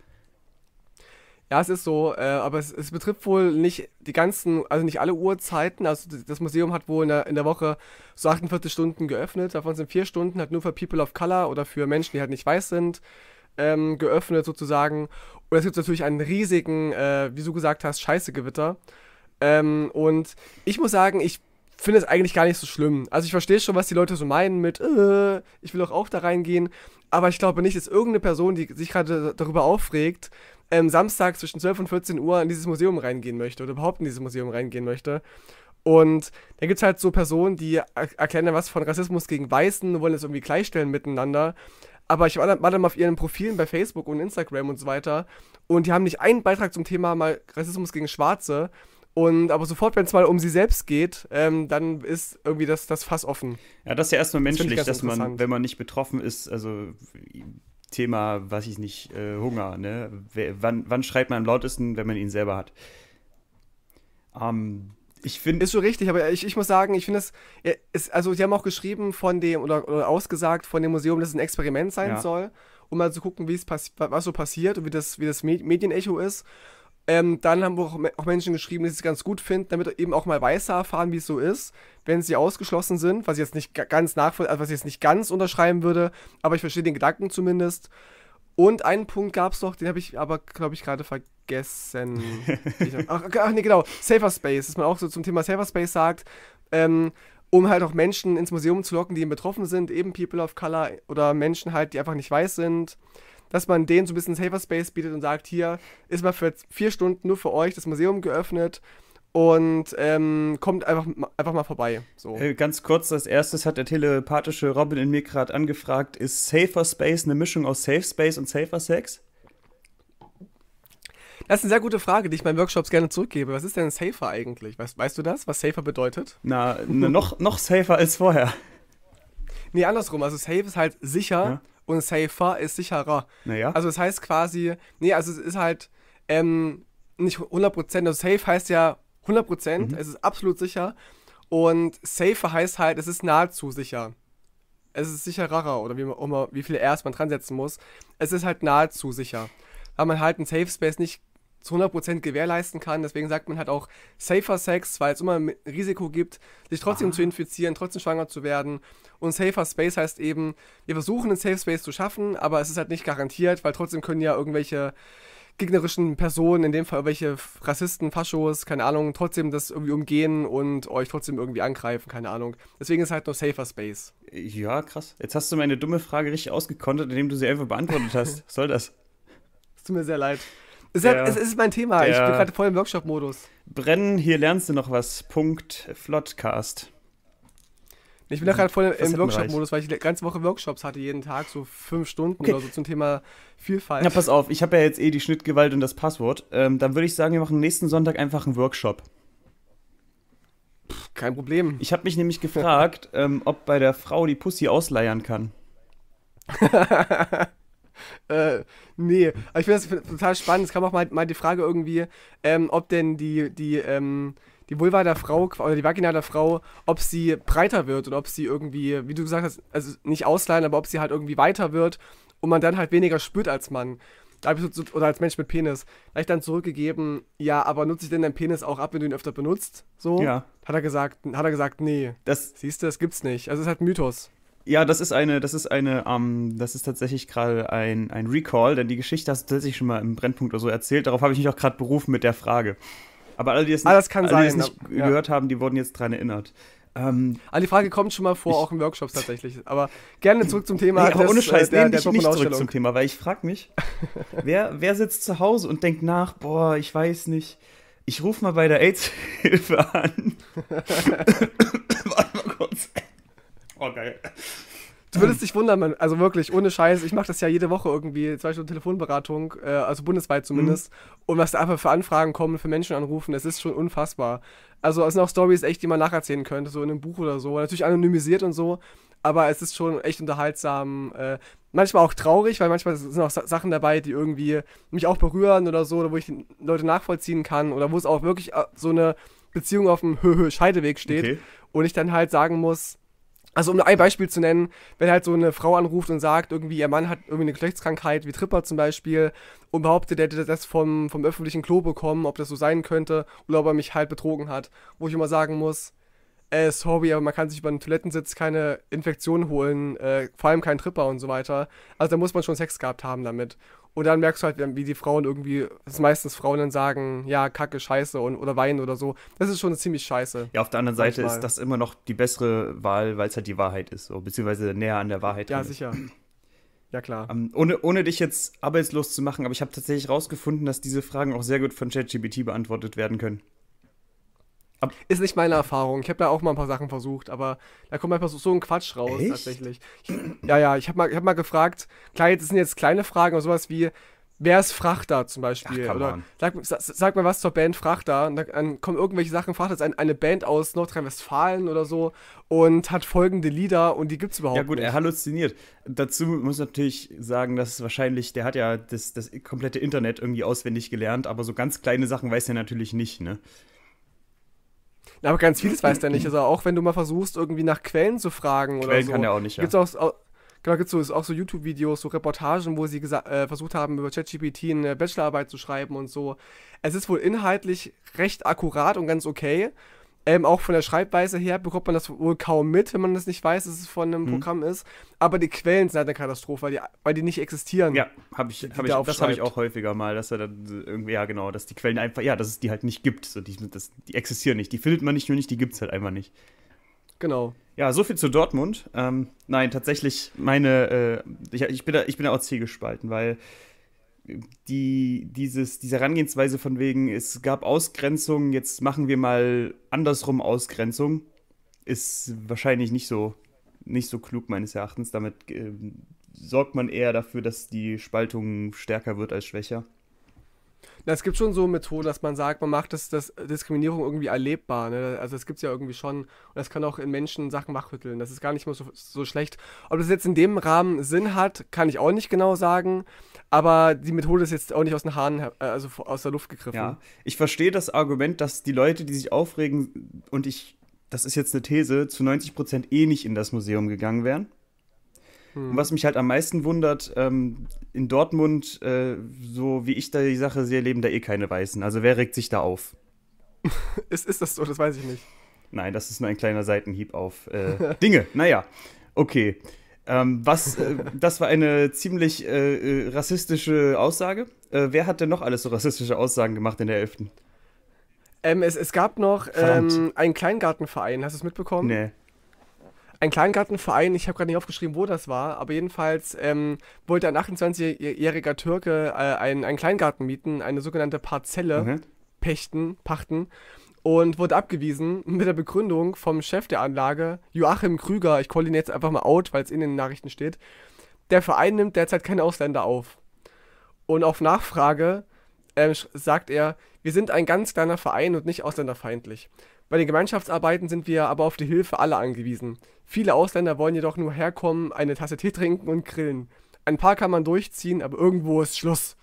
Ja, es ist so, äh, aber es, es, betrifft wohl nicht die ganzen, also nicht alle Uhrzeiten. Also das Museum hat wohl in der, in der Woche so 48 Stunden geöffnet. Davon sind vier Stunden halt nur für People of Color oder für Menschen, die halt nicht weiß sind, ähm, geöffnet sozusagen. Und es gibt natürlich einen riesigen, äh, wie du gesagt hast, Scheißegewitter. Ähm, und ich muss sagen, ich finde es eigentlich gar nicht so schlimm. Also ich verstehe schon, was die Leute so meinen mit, äh, ich will doch auch da reingehen. Aber ich glaube nicht, dass irgendeine Person, die sich gerade darüber aufregt, ähm, Samstag zwischen 12 und 14 Uhr in dieses Museum reingehen möchte oder überhaupt in dieses Museum reingehen möchte. Und da gibt es halt so Personen, die erklären dann was von Rassismus gegen Weißen, und wollen das irgendwie gleichstellen miteinander. Aber ich war dann, war dann mal auf ihren Profilen bei Facebook und Instagram und so weiter. Und die haben nicht einen Beitrag zum Thema mal Rassismus gegen Schwarze. Und aber sofort, wenn es mal um sie selbst geht, ähm, dann ist irgendwie das, das Fass offen. Ja, das ist ja erstmal menschlich, das dass man, wenn man nicht betroffen ist, also Thema, was ich nicht, äh, Hunger. Ne? Wer, wann, wann schreit man am lautesten, wenn man ihn selber hat? Ähm, ich finde. Ist so richtig, aber ich, ich muss sagen, ich finde äh, es. also, sie haben auch geschrieben von dem oder, oder ausgesagt von dem Museum, dass es ein Experiment sein ja. soll, um mal zu gucken, wie es was so passiert und wie das, wie das Medienecho ist. Ähm, dann haben auch, auch Menschen geschrieben, dass sie es ganz gut finden, damit eben auch mal Weiße erfahren, wie es so ist, wenn sie ausgeschlossen sind, was ich jetzt nicht ganz nachvoll also was ich jetzt nicht ganz unterschreiben würde, aber ich verstehe den Gedanken zumindest. Und einen Punkt gab es noch, den habe ich aber, glaube ich, gerade vergessen. ach, ach nee, genau. Safer Space, dass man auch so zum Thema Safer Space sagt, ähm, um halt auch Menschen ins Museum zu locken, die eben betroffen sind, eben People of Color oder Menschen halt, die einfach nicht weiß sind dass man denen so ein bisschen Safer Space bietet und sagt, hier ist mal für vier Stunden nur für euch das Museum geöffnet und ähm, kommt einfach, einfach mal vorbei. So. Äh, ganz kurz, als erstes hat der telepathische Robin in mir gerade angefragt, ist Safer Space eine Mischung aus Safe Space und Safer Sex? Das ist eine sehr gute Frage, die ich meinen Workshops gerne zurückgebe. Was ist denn safer eigentlich? Weißt, weißt du das, was safer bedeutet? Na, ne, noch, noch safer als vorher. Nee, andersrum. Also safe ist halt sicher, ja und safer ist sicherer. Naja. Also es das heißt quasi, nee, also es ist halt ähm, nicht 100%, also safe heißt ja 100%, mhm. es ist absolut sicher. Und safer heißt halt, es ist nahezu sicher. Es ist sicherer oder wie, immer, wie viele Rs man dran setzen muss. Es ist halt nahezu sicher. Weil man halt einen Safe Space nicht zu 100% gewährleisten kann. Deswegen sagt man halt auch Safer Sex, weil es immer ein Risiko gibt, sich trotzdem Aha. zu infizieren, trotzdem schwanger zu werden. Und Safer Space heißt eben, wir versuchen einen Safe Space zu schaffen, aber es ist halt nicht garantiert, weil trotzdem können ja irgendwelche gegnerischen Personen, in dem Fall welche Rassisten, Faschos, keine Ahnung, trotzdem das irgendwie umgehen und euch trotzdem irgendwie angreifen, keine Ahnung. Deswegen ist halt nur Safer Space. Ja, krass. Jetzt hast du meine dumme Frage richtig ausgekontert, indem du sie einfach beantwortet hast. Was soll das? Es tut mir sehr leid. Es, der, es ist mein Thema. Ich bin gerade voll im Workshop-Modus. Brennen, hier lernst du noch was. Punkt Flotcast. Ich bin ja gerade voll im Workshop-Modus, weil ich die ganze Woche Workshops hatte, jeden Tag, so fünf Stunden okay. oder so zum Thema Vielfalt. Na, pass auf, ich habe ja jetzt eh die Schnittgewalt und das Passwort. Ähm, dann würde ich sagen, wir machen nächsten Sonntag einfach einen Workshop. Pff, kein Problem. Ich habe mich nämlich gefragt, ähm, ob bei der Frau die Pussy ausleiern kann. äh, nee, aber ich finde das total spannend. Es kam auch mal, mal die Frage irgendwie, ähm, ob denn die, die, ähm, die Vulva der Frau oder die Vagina der Frau, ob sie breiter wird und ob sie irgendwie, wie du gesagt hast, also nicht ausleihen, aber ob sie halt irgendwie weiter wird und man dann halt weniger spürt als Mann. oder als Mensch mit Penis. Da habe ich dann zurückgegeben, ja, aber nutze ich denn deinen Penis auch ab, wenn du ihn öfter benutzt? So? Ja. Hat er gesagt, hat er gesagt, nee. Das Siehst du, das gibt's nicht. Also es ist halt ein Mythos. Ja, das ist eine, das ist eine, ähm, das ist tatsächlich gerade ein, ein Recall, denn die Geschichte hast du tatsächlich schon mal im Brennpunkt oder so erzählt. Darauf habe ich mich auch gerade berufen mit der Frage. Aber alle, die es ah, nicht, alle, sein, die es nicht ja. gehört haben, die wurden jetzt daran erinnert. Ähm, also die Frage kommt schon mal vor, auch in Workshops tatsächlich. Aber gerne zurück zum Thema. Nee, aber des, ohne äh, Scheiß, äh, der, nee, der nicht, nicht zurück zum Thema, weil ich frage mich, wer, wer sitzt zu Hause und denkt nach, boah, ich weiß nicht, ich rufe mal bei der AIDS-Hilfe an. Warte mal kurz. Oh, geil. Du würdest dich wundern, man. also wirklich, ohne Scheiß. Ich mache das ja jede Woche irgendwie, zwei Stunden Telefonberatung, äh, also bundesweit zumindest. Mhm. Und was da einfach für Anfragen kommen, für Menschen anrufen, das ist schon unfassbar. Also es sind auch Stories echt, die man nacherzählen könnte, so in einem Buch oder so. Natürlich anonymisiert und so, aber es ist schon echt unterhaltsam. Äh, manchmal auch traurig, weil manchmal sind auch Sachen dabei, die irgendwie mich auch berühren oder so, oder wo ich die Leute nachvollziehen kann oder wo es auch wirklich äh, so eine Beziehung auf dem Höhö Scheideweg steht okay. und ich dann halt sagen muss, also um ein Beispiel zu nennen, wenn halt so eine Frau anruft und sagt, irgendwie ihr Mann hat irgendwie eine Geschlechtskrankheit, wie Tripper zum Beispiel, und behauptet, er hätte das vom, vom öffentlichen Klo bekommen, ob das so sein könnte, oder ob er mich halt betrogen hat. Wo ich immer sagen muss, äh, sorry, aber man kann sich über einen Toilettensitz keine Infektion holen, äh, vor allem keinen Tripper und so weiter. Also da muss man schon Sex gehabt haben damit. Und dann merkst du halt, wie die Frauen irgendwie, dass meistens Frauen dann sagen, ja, kacke, scheiße und, oder weinen oder so. Das ist schon ziemlich scheiße. Ja, auf der anderen Seite manchmal. ist das immer noch die bessere Wahl, weil es halt die Wahrheit ist, so, beziehungsweise näher an der Wahrheit. Ja, sicher. Ja, klar. Um, ähm, ohne, ohne dich jetzt arbeitslos zu machen, aber ich habe tatsächlich rausgefunden, dass diese Fragen auch sehr gut von ChatGPT beantwortet werden können. Ist nicht meine Erfahrung. Ich habe da auch mal ein paar Sachen versucht, aber da kommt einfach so, so ein Quatsch raus Echt? tatsächlich. Ich, ja, ja, ich habe mal, hab mal gefragt, klar, jetzt sind jetzt kleine Fragen, aber sowas wie, wer ist Frachter zum Beispiel? Ach, Oder sag, sag, mal was zur Band Frachter. Und dann kommen irgendwelche Sachen. Frachter ist ein, eine Band aus Nordrhein-Westfalen oder so und hat folgende Lieder und die gibt es überhaupt nicht. Ja, gut, nicht. er halluziniert. Dazu muss natürlich sagen, dass es wahrscheinlich, der hat ja das, das komplette Internet irgendwie auswendig gelernt, aber so ganz kleine Sachen weiß er natürlich nicht, ne? Aber ganz vieles weiß der nicht. Also auch wenn du mal versuchst, irgendwie nach Quellen zu fragen Quellen oder Quellen kann er auch nicht, ja. Gibt's auch, genau, gibt's so, ist auch so YouTube-Videos, so Reportagen, wo sie äh, versucht haben, über ChatGPT eine Bachelorarbeit zu schreiben und so. Es ist wohl inhaltlich recht akkurat und ganz okay. Ähm, auch von der Schreibweise her bekommt man das wohl kaum mit, wenn man das nicht weiß, dass es von einem mhm. Programm ist. Aber die Quellen sind halt eine Katastrophe, weil die, weil die nicht existieren. Ja, hab ich, hab ich, das habe ich auch häufiger mal, dass er dann irgendwie, ja genau, dass die Quellen einfach, ja, dass es die halt nicht gibt. So, die, das, die existieren nicht. Die findet man nicht nur nicht, die gibt es halt einfach nicht. Genau. Ja, so viel zu Dortmund. Ähm, nein, tatsächlich, meine, äh, ich, ich, bin da, ich bin da auch zielgespalten, weil die, dieses, diese Herangehensweise von wegen, es gab Ausgrenzung, jetzt machen wir mal andersrum Ausgrenzung, ist wahrscheinlich nicht so, nicht so klug meines Erachtens. Damit äh, sorgt man eher dafür, dass die Spaltung stärker wird als schwächer. Na, es gibt schon so Methoden, dass man sagt, man macht das, das Diskriminierung irgendwie erlebbar. Ne? Also es gibt es ja irgendwie schon. Und das kann auch in Menschen Sachen wachrütteln. Das ist gar nicht mal so, so schlecht. Ob das jetzt in dem Rahmen Sinn hat, kann ich auch nicht genau sagen aber die Methode ist jetzt auch nicht aus den Haaren, äh, also aus der Luft gegriffen. Ja, ich verstehe das Argument, dass die Leute, die sich aufregen, und ich, das ist jetzt eine These, zu 90 Prozent eh nicht in das Museum gegangen wären. Hm. was mich halt am meisten wundert, ähm, in Dortmund, äh, so wie ich da die Sache sehe, leben da eh keine Weißen. Also wer regt sich da auf? ist, ist das so? Das weiß ich nicht. Nein, das ist nur ein kleiner Seitenhieb auf äh, Dinge. Naja, okay. Ähm, was, äh, das war eine ziemlich äh, äh, rassistische Aussage. Äh, wer hat denn noch alles so rassistische Aussagen gemacht in der 11.? Ähm, es, es, gab noch ähm, einen Kleingartenverein, hast du es mitbekommen? Nee. Ein Kleingartenverein, ich habe gerade nicht aufgeschrieben, wo das war, aber jedenfalls ähm, wollte ein 28-jähriger Türke äh, einen, einen, Kleingarten mieten, eine sogenannte Parzelle mhm. pächten, pachten und wurde abgewiesen mit der Begründung vom Chef der Anlage, Joachim Krüger, ich call ihn jetzt einfach mal out, weil es in den Nachrichten steht, der Verein nimmt derzeit keine Ausländer auf. Und auf Nachfrage äh, sagt er, wir sind ein ganz kleiner Verein und nicht ausländerfeindlich. Bei den Gemeinschaftsarbeiten sind wir aber auf die Hilfe aller angewiesen. Viele Ausländer wollen jedoch nur herkommen, eine Tasse Tee trinken und grillen. Ein paar kann man durchziehen, aber irgendwo ist Schluss.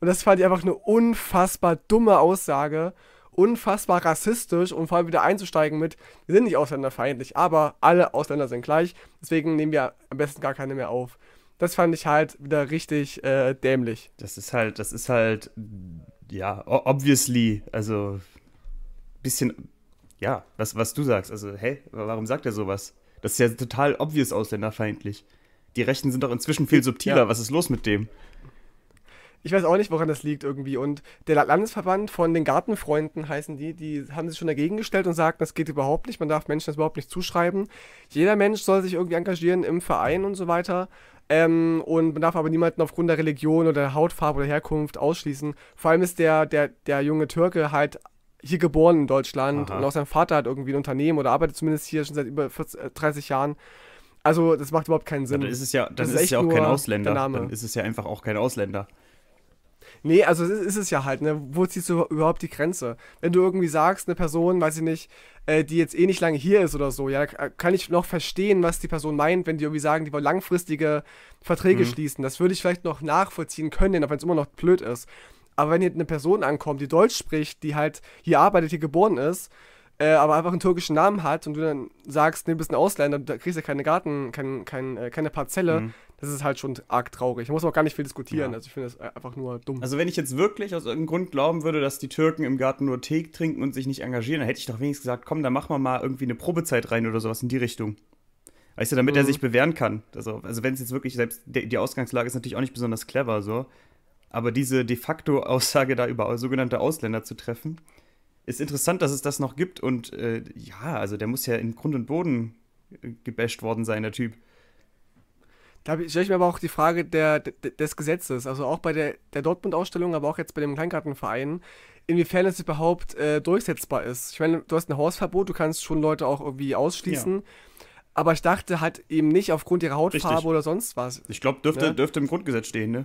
Und das fand ich einfach eine unfassbar dumme Aussage unfassbar rassistisch und vor allem wieder einzusteigen mit, wir sind nicht ausländerfeindlich, aber alle Ausländer sind gleich, deswegen nehmen wir am besten gar keine mehr auf. Das fand ich halt wieder richtig äh, dämlich. Das ist halt, das ist halt, ja, obviously, also bisschen, ja, was, was du sagst, also, hä, warum sagt er sowas? Das ist ja total obvious ausländerfeindlich. Die Rechten sind doch inzwischen viel subtiler. Ja. Was ist los mit dem? Ich weiß auch nicht, woran das liegt irgendwie. Und der Landesverband von den Gartenfreunden heißen die, die haben sich schon dagegen gestellt und sagten, das geht überhaupt nicht, man darf Menschen das überhaupt nicht zuschreiben. Jeder Mensch soll sich irgendwie engagieren im Verein und so weiter. Ähm, und man darf aber niemanden aufgrund der Religion oder der Hautfarbe oder Herkunft ausschließen. Vor allem ist der, der, der junge Türke halt hier geboren in Deutschland Aha. und auch sein Vater hat irgendwie ein Unternehmen oder arbeitet zumindest hier schon seit über 40, 30 äh, Jahren. Also das macht überhaupt keinen Sinn. Ja, dann ist es ja, dann das ist, ist ja auch kein Ausländer. Dann ist es ja einfach auch kein Ausländer. Nee, also ist es ja halt, ne? Wo ziehst du überhaupt die Grenze? Wenn du irgendwie sagst, eine Person, weiß ich nicht, äh, die jetzt eh nicht lange hier ist oder so, ja, kann ich noch verstehen, was die Person meint, wenn die irgendwie sagen, die wollen langfristige Verträge mhm. schließen. Das würde ich vielleicht noch nachvollziehen können, auch wenn es immer noch blöd ist. Aber wenn jetzt eine Person ankommt, die Deutsch spricht, die halt hier arbeitet, hier geboren ist, äh, aber einfach einen türkischen Namen hat und du dann sagst, nee, du bist ein Ausländer, da kriegst du ja keine Garten, kein, kein, äh, keine Parzelle, mhm das ist halt schon arg traurig. Da muss man auch gar nicht viel diskutieren. Ja. Also ich finde das äh, einfach nur dumm. Also wenn ich jetzt wirklich aus irgendeinem Grund glauben würde, dass die Türken im Garten nur Tee trinken und sich nicht engagieren, dann hätte ich doch wenigstens gesagt, komm, dann machen wir mal irgendwie eine Probezeit rein oder sowas in die Richtung. Weißt du, damit mhm. er sich bewähren kann. Also, also wenn es jetzt wirklich, selbst die Ausgangslage ist natürlich auch nicht besonders clever so. Aber diese de facto Aussage da über sogenannte Ausländer zu treffen, ist interessant, dass es das noch gibt. Und äh, ja, also der muss ja in Grund und Boden äh, gebasht worden sein, der Typ. Da stelle ich mir aber auch die Frage der, des Gesetzes, also auch bei der, der Dortmund-Ausstellung, aber auch jetzt bei dem Kleingartenverein, inwiefern es überhaupt äh, durchsetzbar ist. Ich meine, du hast ein Hausverbot, du kannst schon Leute auch irgendwie ausschließen. Ja. Aber ich dachte halt eben nicht aufgrund ihrer Hautfarbe Richtig. oder sonst was. Ich glaube, dürfte, ne? dürfte im Grundgesetz stehen, ne?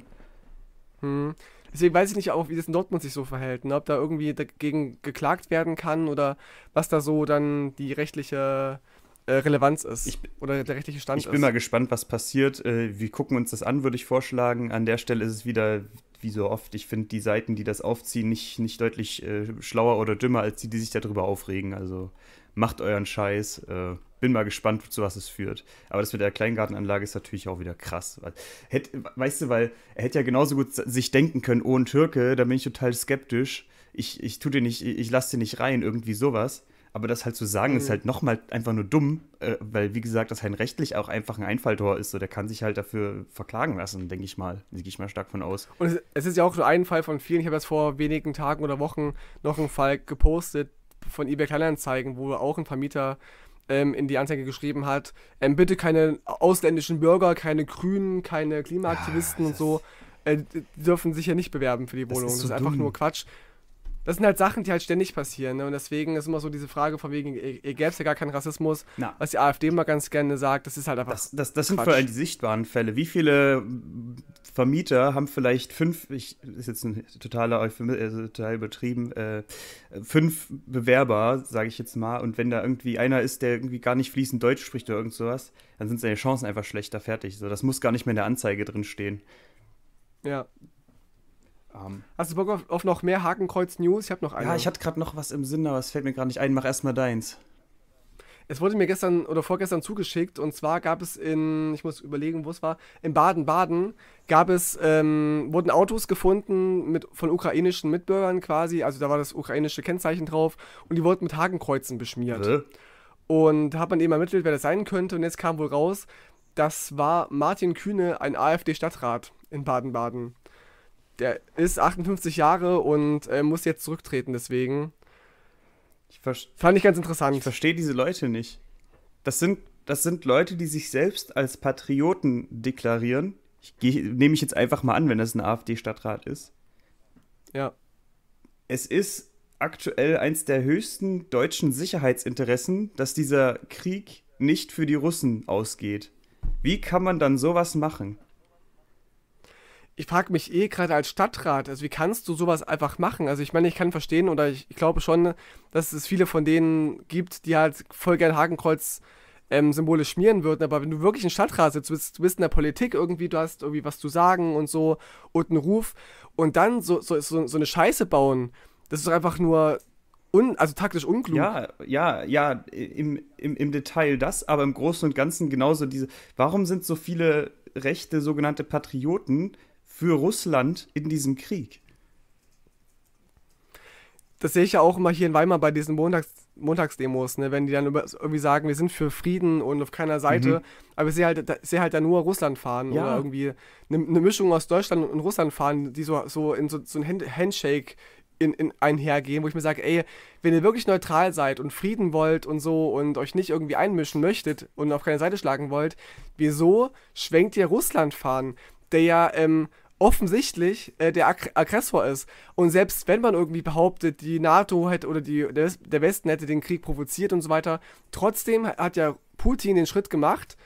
Hm. Deswegen weiß ich nicht auch, wie das in Dortmund sich so verhält, ne? ob da irgendwie dagegen geklagt werden kann oder was da so dann die rechtliche äh, Relevanz ist ich, oder der richtige Stand ich ist. Ich bin mal gespannt, was passiert. Äh, wir gucken uns das an, würde ich vorschlagen. An der Stelle ist es wieder, wie so oft, ich finde die Seiten, die das aufziehen, nicht, nicht deutlich äh, schlauer oder dümmer als die, die sich darüber aufregen. Also macht euren Scheiß. bin mal gespannt, zu was es führt. Aber das mit der Kleingartenanlage ist natürlich auch wieder krass. Hätt, weißt du, weil er hätte ja genauso gut sich denken können, oh, ein Türke, da bin ich total skeptisch. Ich, ich tue dir nicht, ich lasse dir nicht rein, irgendwie sowas. Aber das halt zu sagen, mhm. ist halt nochmal einfach nur dumm, äh, weil, wie gesagt, das halt rechtlich auch einfach ein Einfalltor ist. So, der kann sich halt dafür verklagen lassen, denke ich mal. Da Gehe ich mal stark von aus. Und es, ist ja auch nur ein Fall von vielen. Ich habe jetzt vor wenigen Tagen oder Wochen noch einen Fall gepostet von eBay Kleinanzeigen, wo auch ein Vermieter ähm, in die Anzeige geschrieben hat: ähm, bitte keine ausländischen Bürger, keine Grünen, keine Klimaaktivisten ja, ah, und so. Äh, dürfen sich ja nicht bewerben für die Wohnung. Das ist, so das ist einfach nur Quatsch das sind halt Sachen, die halt ständig passieren. Ne? Und deswegen ist immer so diese Frage von wegen, ihr, gäbe es ja gar keinen Rassismus, Na. was die AfD immer ganz gerne sagt, das ist halt einfach. Das, das, das sind vor allem die sichtbaren Fälle. Wie viele Vermieter haben vielleicht fünf, ich, ist jetzt ein totaler also total übertrieben, äh, fünf Bewerber, sage ich jetzt mal, und wenn da irgendwie einer ist, der irgendwie gar nicht fließend Deutsch spricht oder irgend sowas, dann sind seine Chancen einfach schlechter fertig. So, das muss gar nicht mehr in der Anzeige drin stehen. Ja, um, Hast du Bock auf, auf noch mehr Hakenkreuz-News? Ich habe noch eine. Ja, ich hatte gerade noch was im Sinn, aber es fällt mir gerade nicht ein. Mach erstmal deins. Es wurde mir gestern oder vorgestern zugeschickt und zwar gab es in, ich muss überlegen, wo es war, in Baden-Baden gab es, ähm, wurden Autos gefunden mit, von ukrainischen Mitbürgern quasi, also da war das ukrainische Kennzeichen drauf und die wurden mit Hakenkreuzen beschmiert. Hä? Und hat man eben ermittelt, wer das sein könnte und jetzt kam wohl raus, das war Martin Kühne, ein AfD-Stadtrat in Baden-Baden der ist 58 Jahre und äh, muss jetzt zurücktreten, deswegen. Ich fand ich ganz interessant. Ich verstehe diese Leute nicht. Das sind, das sind Leute, die sich selbst als Patrioten deklarieren. Ich geh, nehme ich jetzt einfach mal an, wenn das ein AfD-Stadtrat ist. Ja. Es ist aktuell eins der höchsten deutschen Sicherheitsinteressen, dass dieser Krieg nicht für die Russen ausgeht. Wie kann man dann sowas machen? ich frage mich eh gerade als Stadtrat, also wie kannst du sowas einfach machen? Also ich meine, ich kann verstehen oder ich, ich glaube schon, dass es viele von denen gibt, die halt voll gern Hakenkreuz ähm, Symbole schmieren würden, aber wenn du wirklich ein Stadtrat sitzt, du bist, du bist in der Politik irgendwie, du hast irgendwie was zu sagen und so und einen Ruf und dann so, so, so, so eine Scheiße bauen, das ist doch einfach nur, Un, also taktisch unklug. Ja, ja, ja, im, im, im Detail das, aber im Großen und Ganzen genauso diese, warum sind so viele rechte sogenannte Patrioten für Russland in diesem Krieg. Das sehe ich ja auch immer hier in Weimar bei diesen Montags Montagsdemos, ne? wenn die dann irgendwie sagen, wir sind für Frieden und auf keiner Seite, mhm. aber ich sehe halt, sehe halt da nur Russland fahren ja. oder irgendwie eine ne Mischung aus Deutschland und Russland fahren, die so, so in so, so ein Handshake in, in einhergehen, wo ich mir sage, ey, wenn ihr wirklich neutral seid und Frieden wollt und so und euch nicht irgendwie einmischen möchtet und auf keine Seite schlagen wollt, wieso schwenkt ihr Russland fahren, der ja ähm, offensichtlich äh, der Aggressor ist. Und selbst wenn man irgendwie behauptet, die NATO hätte oder die, der Westen hätte den Krieg provoziert und so weiter, trotzdem hat ja Putin den Schritt gemacht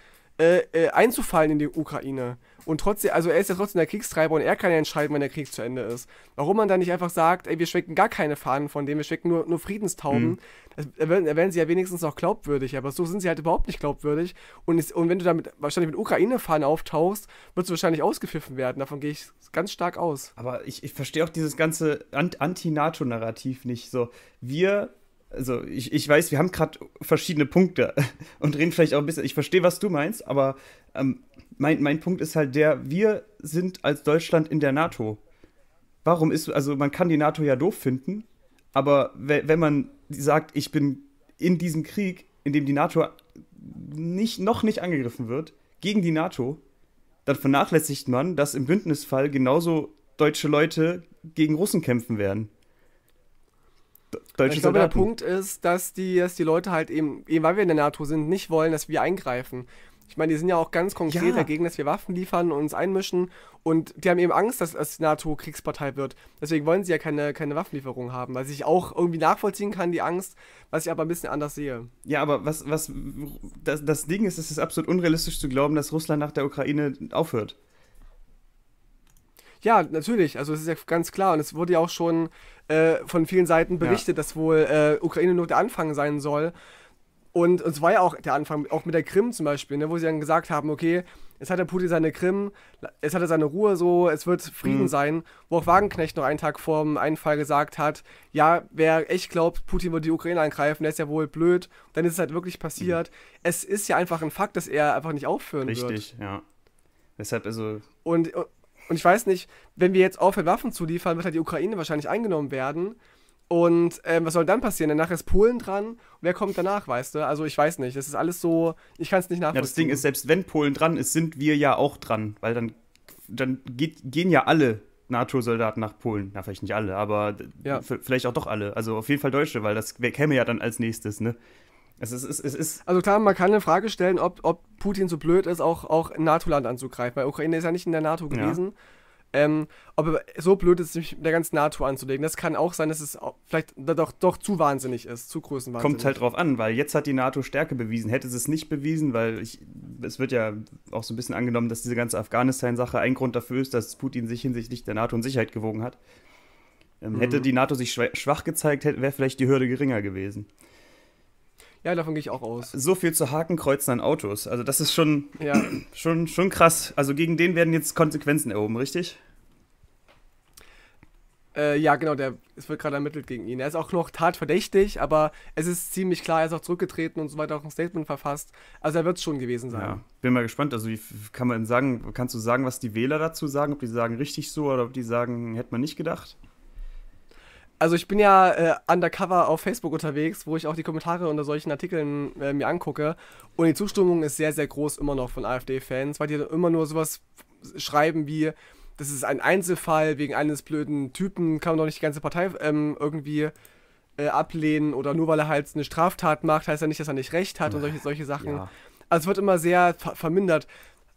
äh, äh, einzufallen in die Ukraine. Und trotzdem, also er ist ja trotzdem der Kriegstreiber und er kann ja entscheiden, wenn der Krieg zu Ende ist. Warum man dann nicht einfach sagt, ey, wir schwecken gar keine Fahnen von dem, wir schwecken nur, nur Friedenstauben, mhm. da werden, sie ja wenigstens noch glaubwürdig, aber so sind sie halt überhaupt nicht glaubwürdig. Und, ist, und wenn du damit wahrscheinlich mit Ukraine-Fahnen auftauchst, wirst du wahrscheinlich ausgepfiffen werden. Davon gehe ich ganz stark aus. Aber ich, ich verstehe auch dieses ganze Anti-NATO-Narrativ nicht. So, wir also ich, ich weiß, wir haben gerade verschiedene Punkte und reden vielleicht auch ein bisschen. Ich verstehe, was du meinst, aber ähm, mein, mein Punkt ist halt der, wir sind als Deutschland in der NATO. Warum ist, also man kann die NATO ja doof finden, aber wenn man sagt, ich bin in diesem Krieg, in dem die NATO nicht, noch nicht angegriffen wird, gegen die NATO, dann vernachlässigt man, dass im Bündnisfall genauso deutsche Leute gegen Russen kämpfen werden. Deutsche ich glaube, der Punkt ist, dass die, dass die Leute halt eben, eben weil wir in der NATO sind, nicht wollen, dass wir eingreifen. Ich meine, die sind ja auch ganz konkret ja. dagegen, dass wir Waffen liefern und uns einmischen. Und die haben eben Angst, dass das NATO Kriegspartei wird. Deswegen wollen sie ja keine, keine Waffenlieferung haben, was ich auch irgendwie nachvollziehen kann, die Angst, was ich aber ein bisschen anders sehe. Ja, aber was, was das, das Ding ist, es ist absolut unrealistisch zu glauben, dass Russland nach der Ukraine aufhört. Ja, natürlich. Also es ist ja ganz klar. Und es wurde ja auch schon äh, von vielen Seiten berichtet, ja. dass wohl äh, Ukraine nur der Anfang sein soll. Und es war ja auch der Anfang, auch mit der Krim zum Beispiel, ne, wo sie dann gesagt haben, okay, jetzt hat der Putin seine Krim, jetzt hat er seine Ruhe so, es wird Frieden mhm. sein. Wo auch Wagenknecht noch einen Tag vor dem Einfall gesagt hat, ja, wer echt glaubt, Putin würde die Ukraine angreifen, der ist ja wohl blöd. dann ist es halt wirklich passiert. Mhm. Es ist ja einfach ein Fakt, dass er einfach nicht aufhören Richtig, wird. Richtig, ja. Deshalb also... Und, und äh, und ich weiß nicht, wenn wir jetzt aufhören, Waffen zu liefern, wird halt die Ukraine wahrscheinlich eingenommen werden. Und ähm, was soll dann passieren? Danach ist Polen dran. wer kommt danach, weißt du? Also ich weiß nicht. Das ist alles so, ich kann es nicht nachvollziehen. Ja, das Ding ist, selbst wenn Polen dran ist, sind wir ja auch dran. Weil dann, dann geht, gehen ja alle NATO-Soldaten nach Polen. Na, vielleicht nicht alle, aber ja. vielleicht auch doch alle. Also auf jeden Fall Deutsche, weil das käme ja dann als nächstes, ne? Es ist, es ist, es ist also klar, man kann eine Frage stellen, ob, ob Putin so blöd ist, auch, auch NATO-Land anzugreifen, weil Ukraine ist ja nicht in der NATO gewesen. Ja. Ähm, ob so blöd ist, sich der ganzen NATO anzulegen. Das kann auch sein, dass es vielleicht doch, doch zu wahnsinnig ist, zu größenwahnsinnig. Wahnsinn. Kommt halt drauf an, weil jetzt hat die NATO Stärke bewiesen. Hätte sie es nicht bewiesen, weil ich, es wird ja auch so ein bisschen angenommen, dass diese ganze Afghanistan-Sache ein Grund dafür ist, dass Putin sich hinsichtlich der NATO in Sicherheit gewogen hat. Ähm, mhm. Hätte die NATO sich schwach gezeigt, wäre vielleicht die Hürde geringer gewesen. Ja, davon gehe ich auch aus. So viel zu Hakenkreuzen an Autos. Also das ist schon, ja. schon, schon krass. Also gegen den werden jetzt Konsequenzen erhoben, richtig? Äh, ja, genau, der, es wird gerade ermittelt gegen ihn. Er ist auch noch tatverdächtig, aber es ist ziemlich klar, er ist auch zurückgetreten und so weiter, auch ein Statement verfasst. Also er wird es schon gewesen sein. Ja, bin mal gespannt. Also wie kann man sagen, kannst du sagen, was die Wähler dazu sagen? Ob die sagen richtig so oder ob die sagen, hätte man nicht gedacht? also ich bin ja äh, undercover auf Facebook unterwegs, wo ich auch die Kommentare unter solchen Artikeln äh, mir angucke. Und die Zustimmung ist sehr, sehr groß immer noch von AfD-Fans, weil die immer nur sowas schreiben wie, das ist ein Einzelfall, wegen eines blöden Typen kann man doch nicht die ganze Partei ähm, irgendwie äh, ablehnen oder nur weil er halt eine Straftat macht, heißt ja nicht, dass er nicht recht hat und solche, solche Sachen. Ja. Also es wird immer sehr ver vermindert.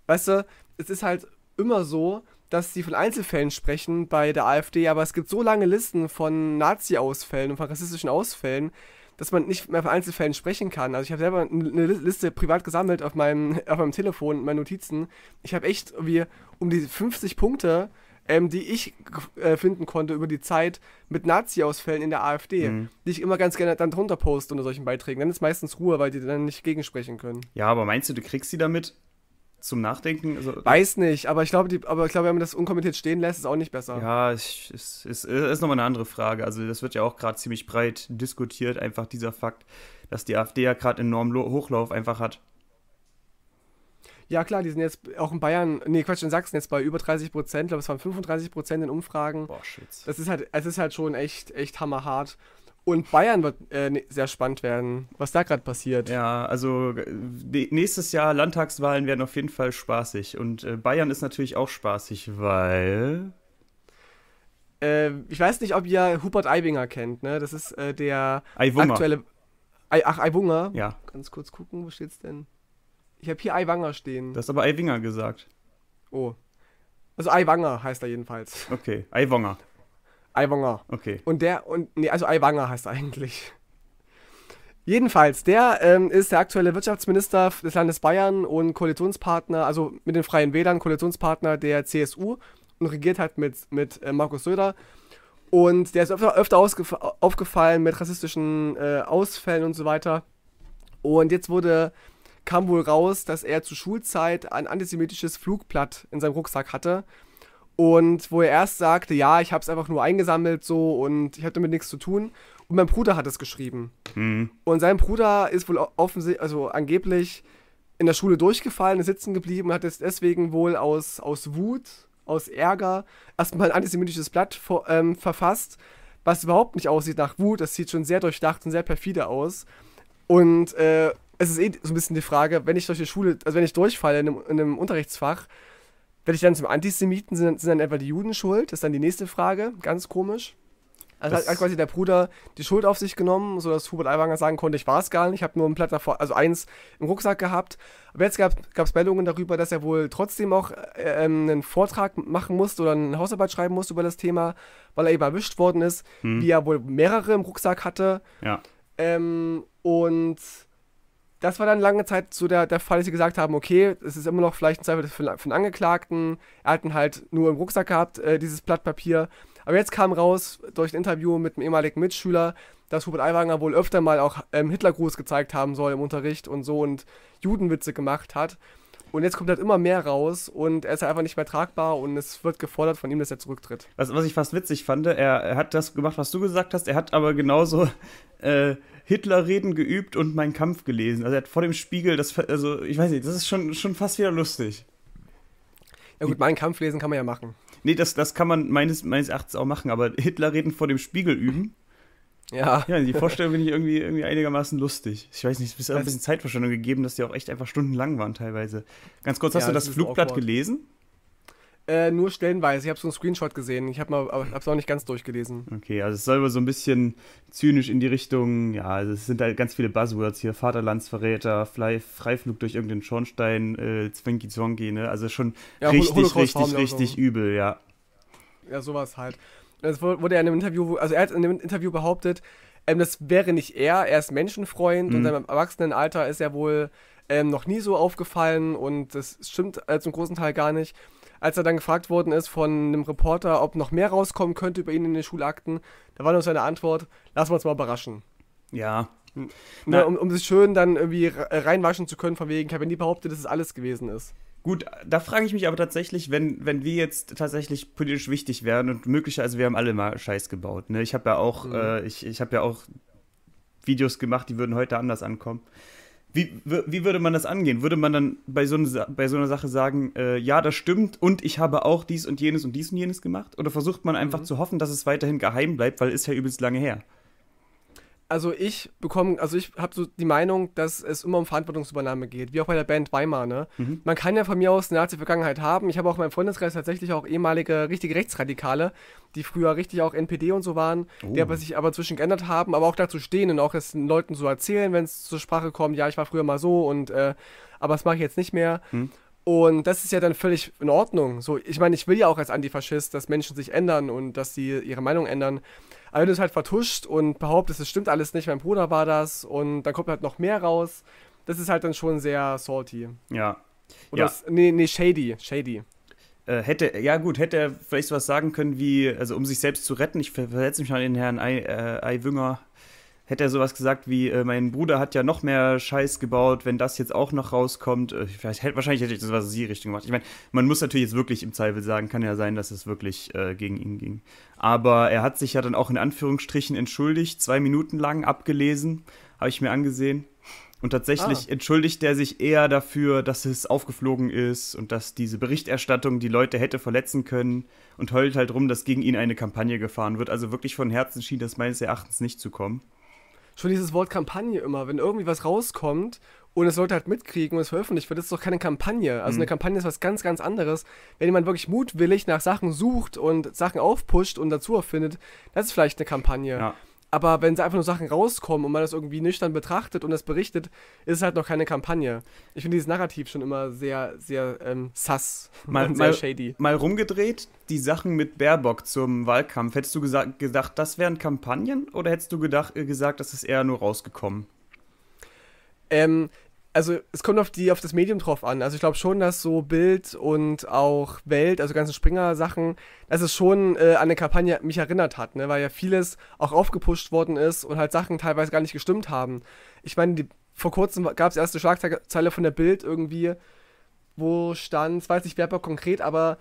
Weißt du, es ist halt immer so, dass sie von Einzelfällen sprechen bei der AfD, aber es gibt so lange Listen von Nazi-Ausfällen und von rassistischen Ausfällen, dass man nicht mehr von Einzelfällen sprechen kann. Also ich habe selber eine Liste privat gesammelt auf meinem, auf meinem Telefon, meine Notizen. Ich habe echt wie um die 50 Punkte, ähm, die ich äh, finden konnte über die Zeit mit Nazi-Ausfällen in der AfD, mhm. die ich immer ganz gerne dann drunter poste unter solchen Beiträgen. Dann ist meistens Ruhe, weil die dann nicht gegensprechen können. Ja, aber meinst du, du kriegst sie damit? zum Nachdenken? Also, Weiß nicht, aber ich glaube, aber ich glaube, wenn man das unkommentiert stehen lässt, ist auch nicht besser. Ja, es ist, ist, ist nochmal eine andere Frage. Also das wird ja auch gerade ziemlich breit diskutiert, einfach dieser Fakt, dass die AfD ja gerade enormen Hochlauf einfach hat. Ja, klar, die sind jetzt auch in Bayern, nee, Quatsch, in Sachsen jetzt bei über 30 Prozent, ich glaube, es waren 35 Prozent in Umfragen. Boah, shit. Das ist halt, es ist halt schon echt, echt hammerhart und Bayern wird äh, ne, sehr spannend werden, was da gerade passiert. Ja, also äh, ne, nächstes Jahr Landtagswahlen werden auf jeden Fall spaßig. Und äh, Bayern ist natürlich auch spaßig, weil. Äh, ich weiß nicht, ob ihr Hubert Aiwinger kennt, ne? Das ist äh, der Aiwunger. aktuelle. Ei, ach, Aiwunger? Ja. Ganz kurz gucken, wo steht's denn? Ich habe hier Aiwanger stehen. Das ist aber Aiwinger gesagt. Oh. Also Aiwanger heißt er jedenfalls. Okay, Aiwanger. Aiwanger. Okay. Und der, und, nee, also Aiwanger heißt eigentlich. Jedenfalls, der ähm, ist der aktuelle Wirtschaftsminister des Landes Bayern und Koalitionspartner, also mit den Freien Wählern, Koalitionspartner der CSU und regiert halt mit, mit äh, Markus Söder. Und der ist öfter, öfter aufgefallen mit rassistischen äh, Ausfällen und so weiter. Und jetzt wurde, kam wohl raus, dass er zur Schulzeit ein antisemitisches Flugblatt in seinem Rucksack hatte und wo er erst sagte, ja, ich habe es einfach nur eingesammelt so und ich habe damit nichts zu tun. Und mein Bruder hat es geschrieben. Mhm. Und sein Bruder ist wohl offensichtlich, also angeblich in der Schule durchgefallen, ist sitzen geblieben und hat jetzt deswegen wohl aus, aus Wut, aus Ärger erstmal ein antisemitisches Blatt ähm, verfasst, was überhaupt nicht aussieht nach Wut. Das sieht schon sehr durchdacht und sehr perfide aus. Und äh, es ist eh so ein bisschen die Frage, wenn ich durch die Schule, also wenn ich durchfalle in einem, in einem Unterrichtsfach, wenn ich dann zum Antisemiten, sind, sind dann etwa die Juden schuld? Das ist dann die nächste Frage. Ganz komisch. Also das hat, quasi der Bruder die Schuld auf sich genommen, sodass Hubert Aiwanger sagen konnte, ich war es gar nicht, ich habe nur ein Blatt davor, also eins im Rucksack gehabt. Aber jetzt gab es Meldungen darüber, dass er wohl trotzdem auch äh, ähm, einen Vortrag machen musste oder eine Hausarbeit schreiben musste über das Thema, weil er eben erwischt worden ist, hm. wie er wohl mehrere im Rucksack hatte. Ja. Ähm, und das war dann lange Zeit so der, der Fall, dass sie gesagt haben, okay, es ist immer noch vielleicht ein Zweifel für, für einen Angeklagten. Er hat ihn halt nur im Rucksack gehabt, äh, dieses Blatt Papier. Aber jetzt kam raus, durch ein Interview mit einem ehemaligen Mitschüler, dass Hubert Aiwanger wohl öfter mal auch ähm, Hitlergruß gezeigt haben soll im Unterricht und so und Judenwitze gemacht hat. Und jetzt kommt halt immer mehr raus und er ist halt einfach nicht mehr tragbar und es wird gefordert von ihm, dass er zurücktritt. Was, was ich fast witzig fand, er, er hat das gemacht, was du gesagt hast, er hat aber genauso äh, Hitlerreden geübt und meinen Kampf gelesen. Also er hat vor dem Spiegel, das, also ich weiß nicht, das ist schon, schon fast wieder lustig. Ja gut, meinen Kampf lesen kann man ja machen. Nee, das, das kann man meines, meines Erachtens auch machen, aber Hitlerreden vor dem Spiegel üben. Ja. Ja, die Vorstellung finde ich irgendwie, irgendwie einigermaßen lustig. Ich weiß nicht, es ist ein bisschen Zeitverschwendung gegeben, dass die auch echt einfach stundenlang waren teilweise. Ganz kurz, hast ja, du das, das Flugblatt awkward. gelesen? Äh, nur stellenweise. Ich habe so einen Screenshot gesehen. Ich habe es auch nicht ganz durchgelesen. Okay, also es soll aber so ein bisschen zynisch in die Richtung, ja, also es sind halt ganz viele Buzzwords hier: Vaterlandsverräter, Fly, Freiflug durch irgendeinen Schornstein, äh, Zwinki Zwonki, ne? Also schon ja, richtig, richtig, richtig übel, ja. Ja, sowas halt. Das wurde ja in einem Interview, also er hat in dem Interview behauptet, ähm, das wäre nicht er, er ist Menschenfreund mhm. und seinem Erwachsenenalter ist er wohl ähm, noch nie so aufgefallen und das stimmt äh, zum großen Teil gar nicht als er dann gefragt worden ist von einem Reporter, ob noch mehr rauskommen könnte über ihn in den Schulakten, da war nur seine Antwort, lassen wir uns mal überraschen. Ja. Ne, um, um sich schön dann irgendwie äh, reinwaschen zu können, von wegen, ich habe ja nie behauptet, dass es alles gewesen ist. Gut, da frage ich mich aber tatsächlich, wenn, wenn wir jetzt tatsächlich politisch wichtig wären und möglicherweise, wir haben alle mal Scheiß gebaut. Ne? Ich habe ja mhm. äh, ich, ich habe ja auch Videos gemacht, die würden heute anders ankommen. Wie, wie würde man das angehen? Würde man dann bei so, ne, bei so einer Sache sagen, äh, ja, das stimmt und ich habe auch dies und jenes und dies und jenes gemacht? Oder versucht man einfach mhm. zu hoffen, dass es weiterhin geheim bleibt, weil ist ja übelst lange her? also ich bekomme, also ich habe so die Meinung, dass es immer um Verantwortungsübernahme geht, wie auch bei der Band Weimar, ne? Mhm. Man kann ja von mir aus eine Nazi-Vergangenheit haben. Ich habe auch in meinem Freundeskreis tatsächlich auch ehemalige richtige Rechtsradikale, die früher richtig auch NPD und so waren, oh. die aber sich aber zwischen geändert haben, aber auch dazu stehen und auch es den Leuten so erzählen, wenn es zur Sprache kommt, ja, ich war früher mal so und äh, aber das mache ich jetzt nicht mehr. Mhm. Und das ist ja dann völlig in Ordnung. So, ich meine, ich will ja auch als Antifaschist, dass Menschen sich ändern und dass sie ihre Meinung ändern. Aber wenn du es halt vertuscht und behauptest, es stimmt alles nicht, mein Bruder war das und dann kommt halt noch mehr raus, das ist halt dann schon sehr salty. Ja. Oder ja. Das, nee, nee, shady, shady äh, hätte, ja gut, hätte er vielleicht was sagen können wie, also um sich selbst zu retten, ich versetze mich mal in Herrn äh, Eiwünger, hätte er sowas gesagt wie, äh, mein Bruder hat ja noch mehr Scheiß gebaut, wenn das jetzt auch noch rauskommt. Äh, vielleicht, hätte, wahrscheinlich hätte ich das was in die Richtung gemacht. Ich meine, man muss natürlich jetzt wirklich im Zweifel sagen, kann ja sein, dass es wirklich äh, gegen ihn ging. Aber er hat sich ja dann auch in Anführungsstrichen entschuldigt, zwei Minuten lang abgelesen, habe ich mir angesehen. Und tatsächlich ah. entschuldigt er sich eher dafür, dass es aufgeflogen ist und dass diese Berichterstattung die Leute hätte verletzen können und heult halt rum, dass gegen ihn eine Kampagne gefahren wird. Also wirklich von Herzen schien das meines Erachtens nicht zu kommen schon dieses Wort Kampagne immer, wenn irgendwie was rauskommt und es Leute halt mitkriegen und es veröffentlicht wird, ist doch keine Kampagne. Also mhm. eine Kampagne ist was ganz, ganz anderes. Wenn jemand wirklich mutwillig nach Sachen sucht und Sachen aufpusht und dazu erfindet, das ist vielleicht eine Kampagne. Ja. Aber wenn sie einfach nur Sachen rauskommen und man das irgendwie nüchtern betrachtet und das berichtet, ist es halt noch keine Kampagne. Ich finde dieses Narrativ schon immer sehr, sehr ähm, sass. Mal, sehr mal, shady. mal rumgedreht, die Sachen mit Baerbock zum Wahlkampf. Hättest du gesagt, gedacht, das wären Kampagnen oder hättest du gedacht, äh, gesagt, das ist eher nur rausgekommen? Ähm, also es kommt auf die auf das Medium drauf an. Also ich glaube schon, dass so Bild und auch Welt, also ganze Springer-Sachen, dass es schon äh, an eine Kampagne mich erinnert hat, ne? weil ja vieles auch aufgepusht worden ist und halt Sachen teilweise gar nicht gestimmt haben. Ich meine, vor kurzem gab es erste Schlagzeile von der Bild irgendwie, wo stand, weiß nicht wer konkret, aber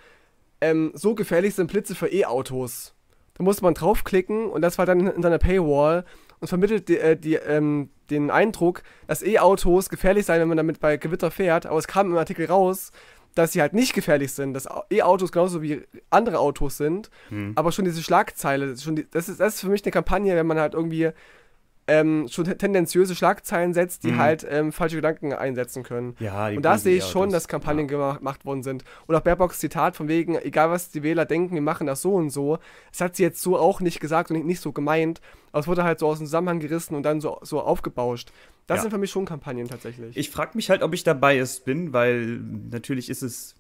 ähm, so gefährlich sind Blitze für E-Autos. Da musste man draufklicken und das war dann in seiner Paywall und vermittelt die, äh, die ähm, den Eindruck, dass E-Autos gefährlich seien, wenn man damit bei Gewitter fährt, aber es kam im Artikel raus, dass sie halt nicht gefährlich sind, dass E-Autos genauso wie andere Autos sind, mhm. aber schon diese Schlagzeile, schon die, das, ist, das ist für mich eine Kampagne, wenn man halt irgendwie ähm, schon tendenziöse Schlagzeilen setzt, die mhm. halt ähm, falsche Gedanken einsetzen können. Ja, und da sehe ich schon, dass Kampagnen ja. gemacht worden sind. Und auch Baerbocks Zitat von wegen, egal was die Wähler denken, wir machen das so und so. Das hat sie jetzt so auch nicht gesagt und nicht so gemeint. Aber es wurde halt so aus dem Zusammenhang gerissen und dann so, so aufgebauscht. Das ja. sind für mich schon Kampagnen tatsächlich. Ich frage mich halt, ob ich dabei biased bin, weil natürlich ist es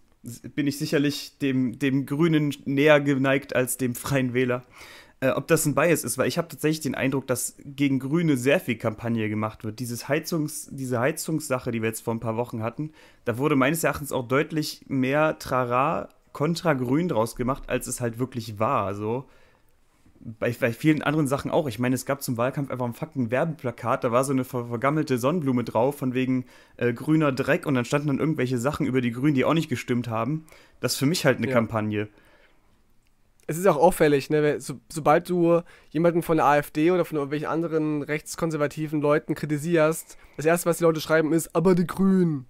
bin ich sicherlich dem, dem Grünen näher geneigt als dem Freien Wähler äh, ob das ein Bias ist, weil ich habe tatsächlich den Eindruck, dass gegen Grüne sehr viel Kampagne gemacht wird. Dieses Heizungs, diese Heizungssache, die wir jetzt vor ein paar Wochen hatten, da wurde meines Erachtens auch deutlich mehr Trara kontra Grün draus gemacht, als es halt wirklich war. So. Bei, bei, vielen anderen Sachen auch. Ich meine, es gab zum Wahlkampf einfach ein fucking Werbeplakat, da war so eine ver vergammelte Sonnenblume drauf, von wegen äh, grüner Dreck und dann standen dann irgendwelche Sachen über die Grünen, die auch nicht gestimmt haben. Das ist für mich halt eine ja. Kampagne es ist auch auffällig, ne? so, sobald du jemanden von der AfD oder von irgendwelchen anderen rechtskonservativen Leuten kritisierst, das erste, was die Leute schreiben, ist, aber die Grünen.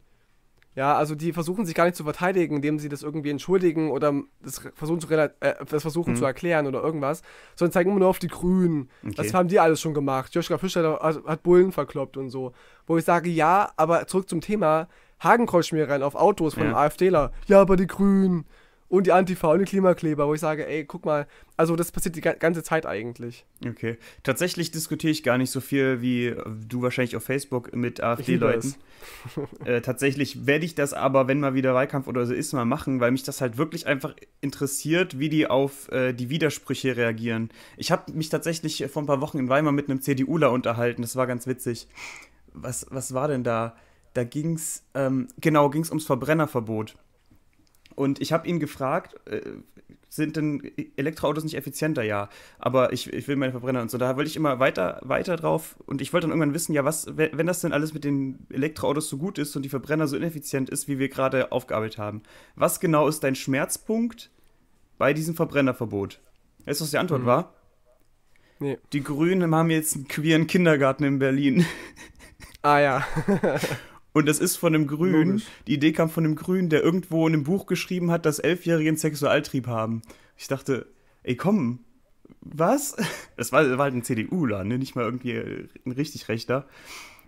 Ja, also die versuchen sich gar nicht zu verteidigen, indem sie das irgendwie entschuldigen oder das versuchen, zu, äh, das versuchen mhm. zu erklären oder irgendwas, sondern zeigen immer nur auf die Grünen. Okay. Das haben die alles schon gemacht. Joschka Fischer hat, hat Bullen verkloppt und so. Wo ich sage, ja, aber zurück zum Thema, Hakenkreuzschmierereien auf Autos von ja. einem AfDler. Ja, aber die Grünen und die Antifa und die Klimakleber, wo ich sage, ey, guck mal, also das passiert die ganze Zeit eigentlich. Okay. Tatsächlich diskutiere ich gar nicht so viel wie äh, du wahrscheinlich auf Facebook mit AfD-Leuten. äh, tatsächlich werde ich das aber, wenn mal wieder Wahlkampf oder so ist, mal machen, weil mich das halt wirklich einfach interessiert, wie die auf äh, die Widersprüche reagieren. Ich habe mich tatsächlich äh, vor ein paar Wochen in Weimar mit einem CDUler unterhalten, das war ganz witzig. Was, was war denn da? Da ging es, ähm, genau, ging es ums Verbrennerverbot und ich habe ihn gefragt, äh, sind denn Elektroautos nicht effizienter? Ja, aber ich, ich will meine Verbrenner und so. Da wollte ich immer weiter, weiter drauf und ich wollte dann irgendwann wissen, ja, was, wenn das denn alles mit den Elektroautos so gut ist und die Verbrenner so ineffizient ist, wie wir gerade aufgearbeitet haben, was genau ist dein Schmerzpunkt bei diesem Verbrennerverbot? Weißt du, was die Antwort mhm. war? Nee. Die Grünen haben jetzt einen queeren Kindergarten in Berlin. Ah ja. Und das ist von einem Grünen, die Idee kam von einem Grünen, der irgendwo in einem Buch geschrieben hat, dass Elfjährige einen Sexualtrieb haben. Ich dachte, ey, komm, was? Das war, war halt ein CDUler, ne? nicht mal irgendwie äh, ein richtig Rechter.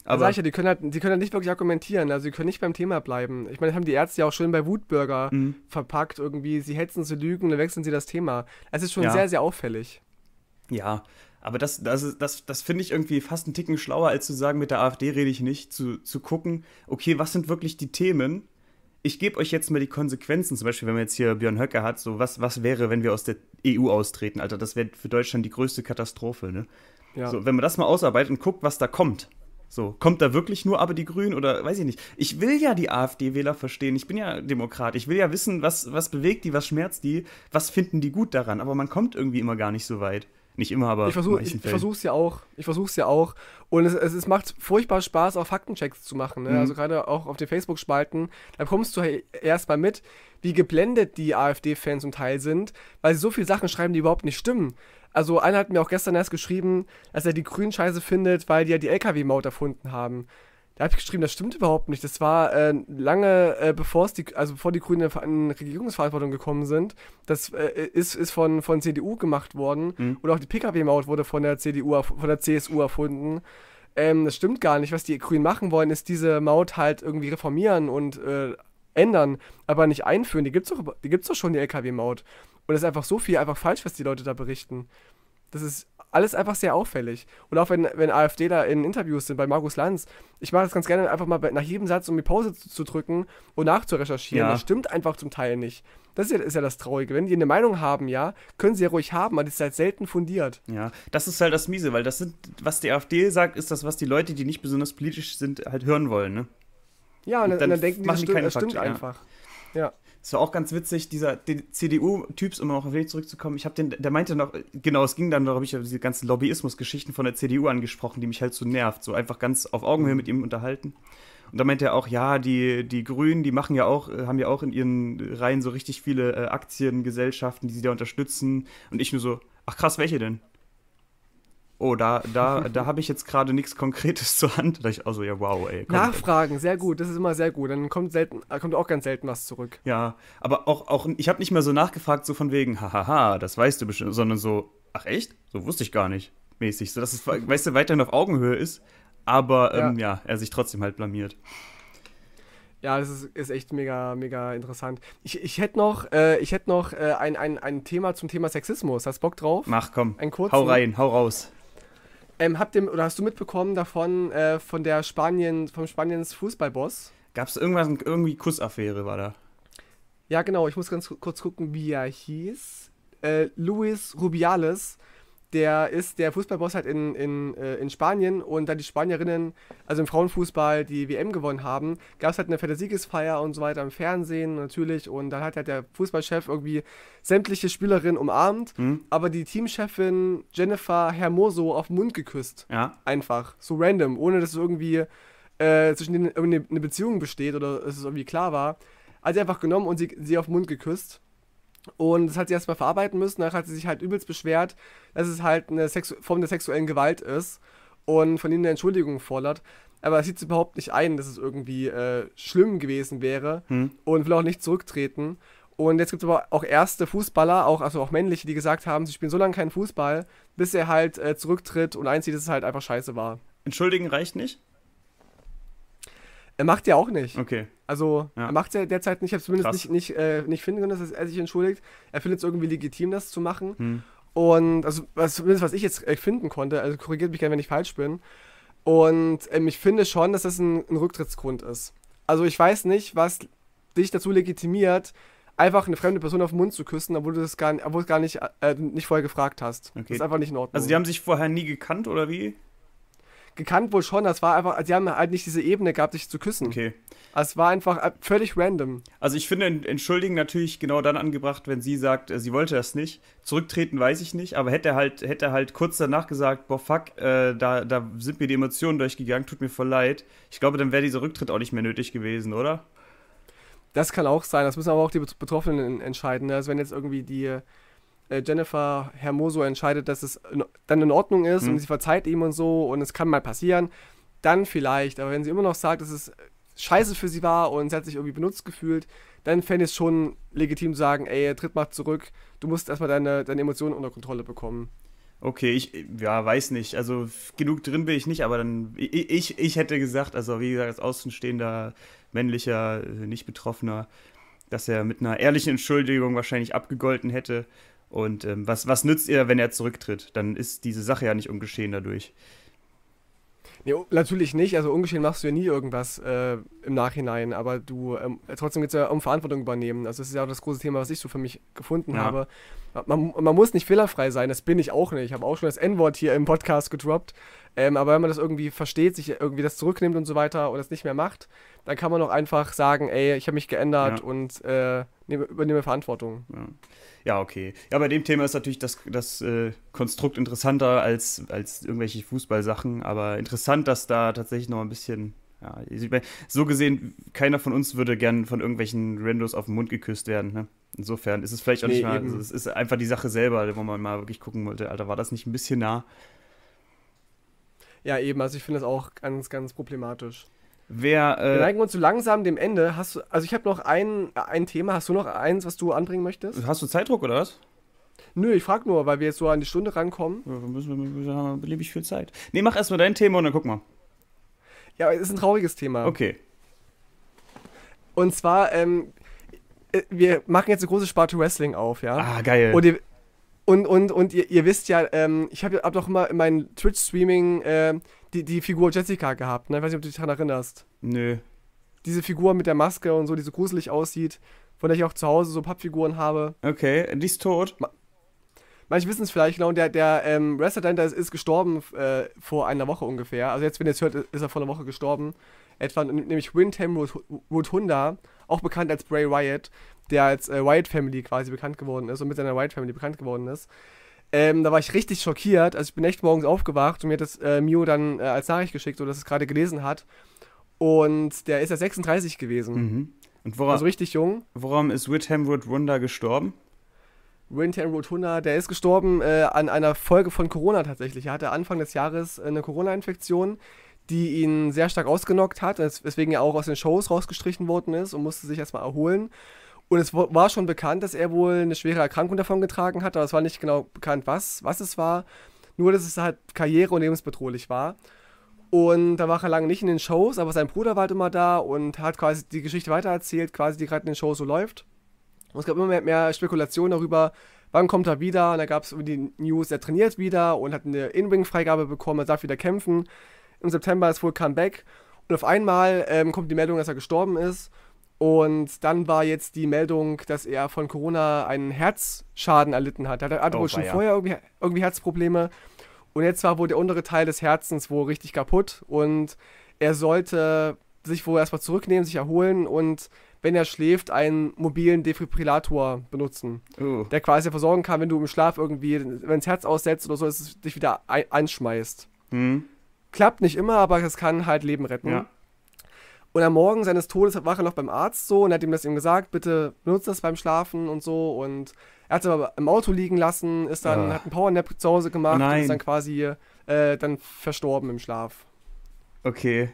Aber sag ich ja, die können, halt, die können halt nicht wirklich argumentieren, also sie können nicht beim Thema bleiben. Ich meine, das haben die Ärzte ja auch schön bei Wutbürger mhm. verpackt irgendwie. Sie hetzen, sie lügen, dann wechseln sie das Thema. Es ist schon ja. sehr, sehr auffällig. Ja, aber das, das, das, das finde ich irgendwie fast einen Ticken schlauer, als zu sagen, mit der AfD rede ich nicht, zu, zu gucken, okay, was sind wirklich die Themen? Ich gebe euch jetzt mal die Konsequenzen, zum Beispiel, wenn man jetzt hier Björn Höcke hat, so was, was wäre, wenn wir aus der EU austreten? Alter, das wäre für Deutschland die größte Katastrophe, ne? Ja. So, wenn man das mal ausarbeitet und guckt, was da kommt. So, kommt da wirklich nur aber die Grünen oder weiß ich nicht. Ich will ja die AfD-Wähler verstehen. Ich bin ja Demokrat. Ich will ja wissen, was, was bewegt die, was schmerzt die, was finden die gut daran. Aber man kommt irgendwie immer gar nicht so weit. Nicht immer, aber ich versuche ich, ich ja auch. Ich versuche es ja auch. Und es, es, es macht furchtbar Spaß, auch Faktenchecks zu machen. Ne? Mhm. Also gerade auch auf den Facebook-Spalten. Da kommst du halt erstmal mit, wie geblendet die AfD-Fans zum Teil sind, weil sie so viele Sachen schreiben, die überhaupt nicht stimmen. Also einer hat mir auch gestern erst geschrieben, dass er die Grünen scheiße findet, weil die ja die LKW-Maut erfunden haben. Da habe ich geschrieben, das stimmt überhaupt nicht. Das war äh, lange äh, bevor es die, also bevor die Grünen in Regierungsverantwortung gekommen sind. Das äh, ist, ist von, von CDU gemacht worden. Mhm. Oder auch die Pkw-Maut wurde von der CDU, von der CSU erfunden. Ähm, das stimmt gar nicht. Was die Grünen machen wollen, ist diese Maut halt irgendwie reformieren und äh, ändern, aber nicht einführen. Die gibt's doch, die gibt's doch schon, die Lkw-Maut. Und es ist einfach so viel einfach falsch, was die Leute da berichten. Das ist alles einfach sehr auffällig. Und auch wenn, wenn da in Interviews sind bei Markus Lanz, ich mache das ganz gerne einfach mal nach jedem Satz, um die Pause zu, zu drücken und nachzurecherchieren. Ja. Das stimmt einfach zum Teil nicht. Das ist ja, ist ja, das Traurige. Wenn die eine Meinung haben, ja, können sie ja ruhig haben, aber das ist halt selten fundiert. Ja, das ist halt das Miese, weil das sind, was die AfD sagt, ist das, was die Leute, die nicht besonders politisch sind, halt hören wollen, ne? Ja, und, und dann, und dann denken die, das stimmt, keine das stimmt einfach. ja. ja. Es war auch ganz witzig, dieser CDU-Typs, um auch auf den Weg zurückzukommen, ich habe den, der meinte noch, genau, es ging dann, da habe ich diese ganzen Lobbyismus-Geschichten von der CDU angesprochen, die mich halt so nervt, so einfach ganz auf Augenhöhe mhm. mit ihm unterhalten. Und da meinte er auch, ja, die, die Grünen, die machen ja auch, äh, haben ja auch in ihren Reihen so richtig viele äh, Aktiengesellschaften, die sie da unterstützen. Und ich nur so, ach krass, welche denn? oh, da, da, da habe ich jetzt gerade nichts Konkretes zur Hand. Da ich, also ja, wow, ey. Komm, Nachfragen, ey. sehr gut, das ist immer sehr gut. Dann kommt selten, äh, kommt auch ganz selten was zurück. Ja, aber auch, auch ich habe nicht mehr so nachgefragt, so von wegen, hahaha, das weißt du bestimmt, sondern so, ach echt? So wusste ich gar nicht, mäßig. So, dass es, weißt du, weiterhin auf Augenhöhe ist, aber ähm, ja. ja, er sich trotzdem halt blamiert. Ja, das ist, ist echt mega, mega interessant. Ich, ich hätte noch, äh, ich hätt noch äh, ein, ein, ein Thema zum Thema Sexismus. Hast Bock drauf? Mach, komm. Ein kurzen. Hau rein, hau raus. Ähm, habt ihr, oder hast du mitbekommen davon, äh, von der Spanien, vom Spaniens Fußballboss? Gab es irgendwas, irgendwie Kussaffäre war da? Ja, genau, ich muss ganz kurz gucken, wie er hieß. Äh, Luis Rubiales der ist der Fußballboss halt in, in, äh, in Spanien und da die Spanierinnen, also im Frauenfußball, die WM gewonnen haben, gab es halt eine Fantasiegesfeier und so weiter im Fernsehen natürlich und dann hat halt der Fußballchef irgendwie sämtliche Spielerinnen umarmt, mhm. aber die Teamchefin Jennifer Hermoso auf den Mund geküsst. Ja. Einfach, so random, ohne dass es irgendwie äh, zwischen denen eine Beziehung besteht oder es irgendwie klar war. Hat sie einfach genommen und sie, sie auf den Mund geküsst und das hat sie erstmal verarbeiten müssen. Danach hat sie sich halt übelst beschwert, dass es halt eine Sexu Form der sexuellen Gewalt ist und von ihnen eine Entschuldigung fordert. Aber es sieht sie überhaupt nicht ein, dass es irgendwie äh, schlimm gewesen wäre hm. und will auch nicht zurücktreten. Und jetzt gibt es aber auch erste Fußballer, auch, also auch männliche, die gesagt haben, sie spielen so lange keinen Fußball, bis er halt äh, zurücktritt und einzieht, dass es halt einfach scheiße war. Entschuldigen reicht nicht? Er macht ja auch nicht. Okay. Also ja. er macht es ja derzeit nicht, ich habe zumindest nicht, nicht, äh, nicht finden können, dass er sich entschuldigt. Er findet es irgendwie legitim, das zu machen. Hm. Und also was, zumindest was ich jetzt äh, finden konnte, also korrigiert mich gerne, wenn ich falsch bin. Und ähm, ich finde schon, dass das ein, ein Rücktrittsgrund ist. Also ich weiß nicht, was dich dazu legitimiert, einfach eine fremde Person auf den Mund zu küssen, obwohl du das gar, obwohl es gar nicht, äh, nicht vorher gefragt hast. Okay. Das ist einfach nicht in Ordnung. Also die haben sich vorher nie gekannt oder wie? gekannt wohl schon, das war einfach, sie haben halt nicht diese Ebene gehabt, sich zu küssen. Okay. Also es war einfach äh, völlig random. Also ich finde entschuldigen natürlich genau dann angebracht, wenn sie sagt, äh, sie wollte das nicht. Zurücktreten weiß ich nicht, aber hätte er halt hätte halt kurz danach gesagt, boah fuck, äh, da da sind mir die Emotionen durchgegangen, tut mir voll leid. Ich glaube, dann wäre dieser Rücktritt auch nicht mehr nötig gewesen, oder? Das kann auch sein. Das müssen aber auch die Betroffenen entscheiden. Ne? Also wenn jetzt irgendwie die äh, Jennifer Hermoso entscheidet, dass es in, dann in Ordnung ist mhm. und sie verzeiht ihm und so und es kann mal passieren, dann vielleicht. Aber wenn sie immer noch sagt, dass es scheiße für sie war und sie hat sich irgendwie benutzt gefühlt, dann fände ich es schon legitim zu sagen, ey, tritt mal zurück, du musst erstmal deine, deine Emotionen unter Kontrolle bekommen. Okay, ich ja, weiß nicht. Also genug drin bin ich nicht, aber dann ich, ich, ich hätte gesagt, also wie gesagt, als außenstehender männlicher, äh, nicht betroffener, dass er mit einer ehrlichen Entschuldigung wahrscheinlich abgegolten hätte und ähm, was, was nützt ihr, wenn er zurücktritt? Dann ist diese Sache ja nicht ungeschehen dadurch. Nee, natürlich nicht. Also ungeschehen machst du ja nie irgendwas. Äh, im Nachhinein, aber du, ähm, trotzdem geht es ja um Verantwortung übernehmen. Also das ist ja auch das große Thema, was ich so für mich gefunden ja. habe. Man, man, muss nicht fehlerfrei sein, das bin ich auch nicht. Ich habe auch schon das N-Wort hier im Podcast gedroppt. Ähm, aber wenn man das irgendwie versteht, sich irgendwie das zurücknimmt und so weiter und das nicht mehr macht, dann kann man auch einfach sagen, ey, ich habe mich geändert ja. und äh, nehme, übernehme Verantwortung. Ja. ja. okay. Ja, bei dem Thema ist natürlich das, das äh, Konstrukt interessanter als, als irgendwelche Fußballsachen, aber interessant, dass da tatsächlich noch ein bisschen ja, ich mein, so gesehen, keiner von uns würde gern von irgendwelchen Randos auf den Mund geküsst werden. Ne? Insofern ist es vielleicht auch nee, nicht mal, also, es ist einfach die Sache selber, wo man mal wirklich gucken wollte, Alter, war das nicht ein bisschen nah? Ja, eben, also ich finde das auch ganz, ganz problematisch. Wer, äh, Wir neigen uns so langsam dem Ende. Hast du, also ich habe noch ein, ein Thema. Hast du noch eins, was du anbringen möchtest? Hast du Zeitdruck oder was? Nö, ich frage nur, weil wir jetzt so an die Stunde rankommen. Ja, wir müssen, wir haben beliebig viel Zeit. Nee, mach erstmal dein Thema und dann guck mal. Ja, es ist ein trauriges Thema. Okay. Und zwar, ähm, äh, wir machen jetzt eine große Sparte Wrestling auf, ja. Ah, geil. Und ihr, und, und, und ihr, ihr wisst ja, ähm, ich habe hab doch immer in meinem Twitch-Streaming äh, die, die Figur Jessica gehabt, ne? Ich weiß nicht, ob du dich daran erinnerst. Nö. Diese Figur mit der Maske und so, die so gruselig aussieht, von der ich auch zu Hause so Pappfiguren habe. Okay, die ist tot. Ma manche wissen es vielleicht genau, und der, der ähm, Wrestler dahinter ist, ist gestorben äh, vor einer Woche ungefähr. Also jetzt, wenn ihr es hört, ist er vor einer Woche gestorben. Etwa, nämlich Windham Rotunda, auch bekannt als Bray Wyatt, der als äh, Wyatt Family quasi bekannt geworden ist und mit seiner Wyatt Family bekannt geworden ist. Ähm, da war ich richtig schockiert. Also ich bin echt morgens aufgewacht und mir hat das äh, Mio dann äh, als Nachricht geschickt, so dass es gerade gelesen hat. Und der ist ja 36 gewesen. Mhm. Und woran, also richtig jung. Woran ist Witham Wood Wunder gestorben? Rintan Rotunda, der ist gestorben äh, an einer Folge von Corona tatsächlich. Er hatte Anfang des Jahres äh, eine Corona-Infektion, die ihn sehr stark ausgenockt hat, weswegen er auch aus den Shows rausgestrichen worden ist und musste sich erstmal erholen. Und es war schon bekannt, dass er wohl eine schwere Erkrankung davon getragen hat, aber es war nicht genau bekannt, was, was es war. Nur, dass es halt karriere- und lebensbedrohlich war. Und da war er lange nicht in den Shows, aber sein Bruder war halt immer da und hat quasi die Geschichte weitererzählt, quasi die gerade in den Shows so läuft. Und es gab immer mehr, mehr Spekulationen darüber, wann kommt er wieder. Und da gab es die News, er trainiert wieder und hat eine in wing freigabe bekommen, er darf wieder kämpfen. Im September ist wohl Comeback. Und auf einmal ähm, kommt die Meldung, dass er gestorben ist. Und dann war jetzt die Meldung, dass er von Corona einen Herzschaden erlitten hat. Er hatte, oh, wohl schon ja. vorher irgendwie, irgendwie, Herzprobleme. Und jetzt war wohl der untere Teil des Herzens wohl richtig kaputt. Und er sollte sich wohl erstmal zurücknehmen, sich erholen und wenn er schläft, einen mobilen Defibrillator benutzen, oh. der quasi versorgen kann, wenn du im Schlaf irgendwie, wenn das Herz aussetzt oder so, dass es dich wieder anschmeißt. Mhm. Klappt nicht immer, aber es kann halt Leben retten. Ja. Und am Morgen seines Todes war er noch beim Arzt so und hat ihm das eben gesagt, bitte benutze das beim Schlafen und so. Und er hat es aber im Auto liegen lassen, ist dann, ja. Ah. hat einen Powernap zu Hause gemacht Nein. und ist dann quasi äh, dann verstorben im Schlaf. Okay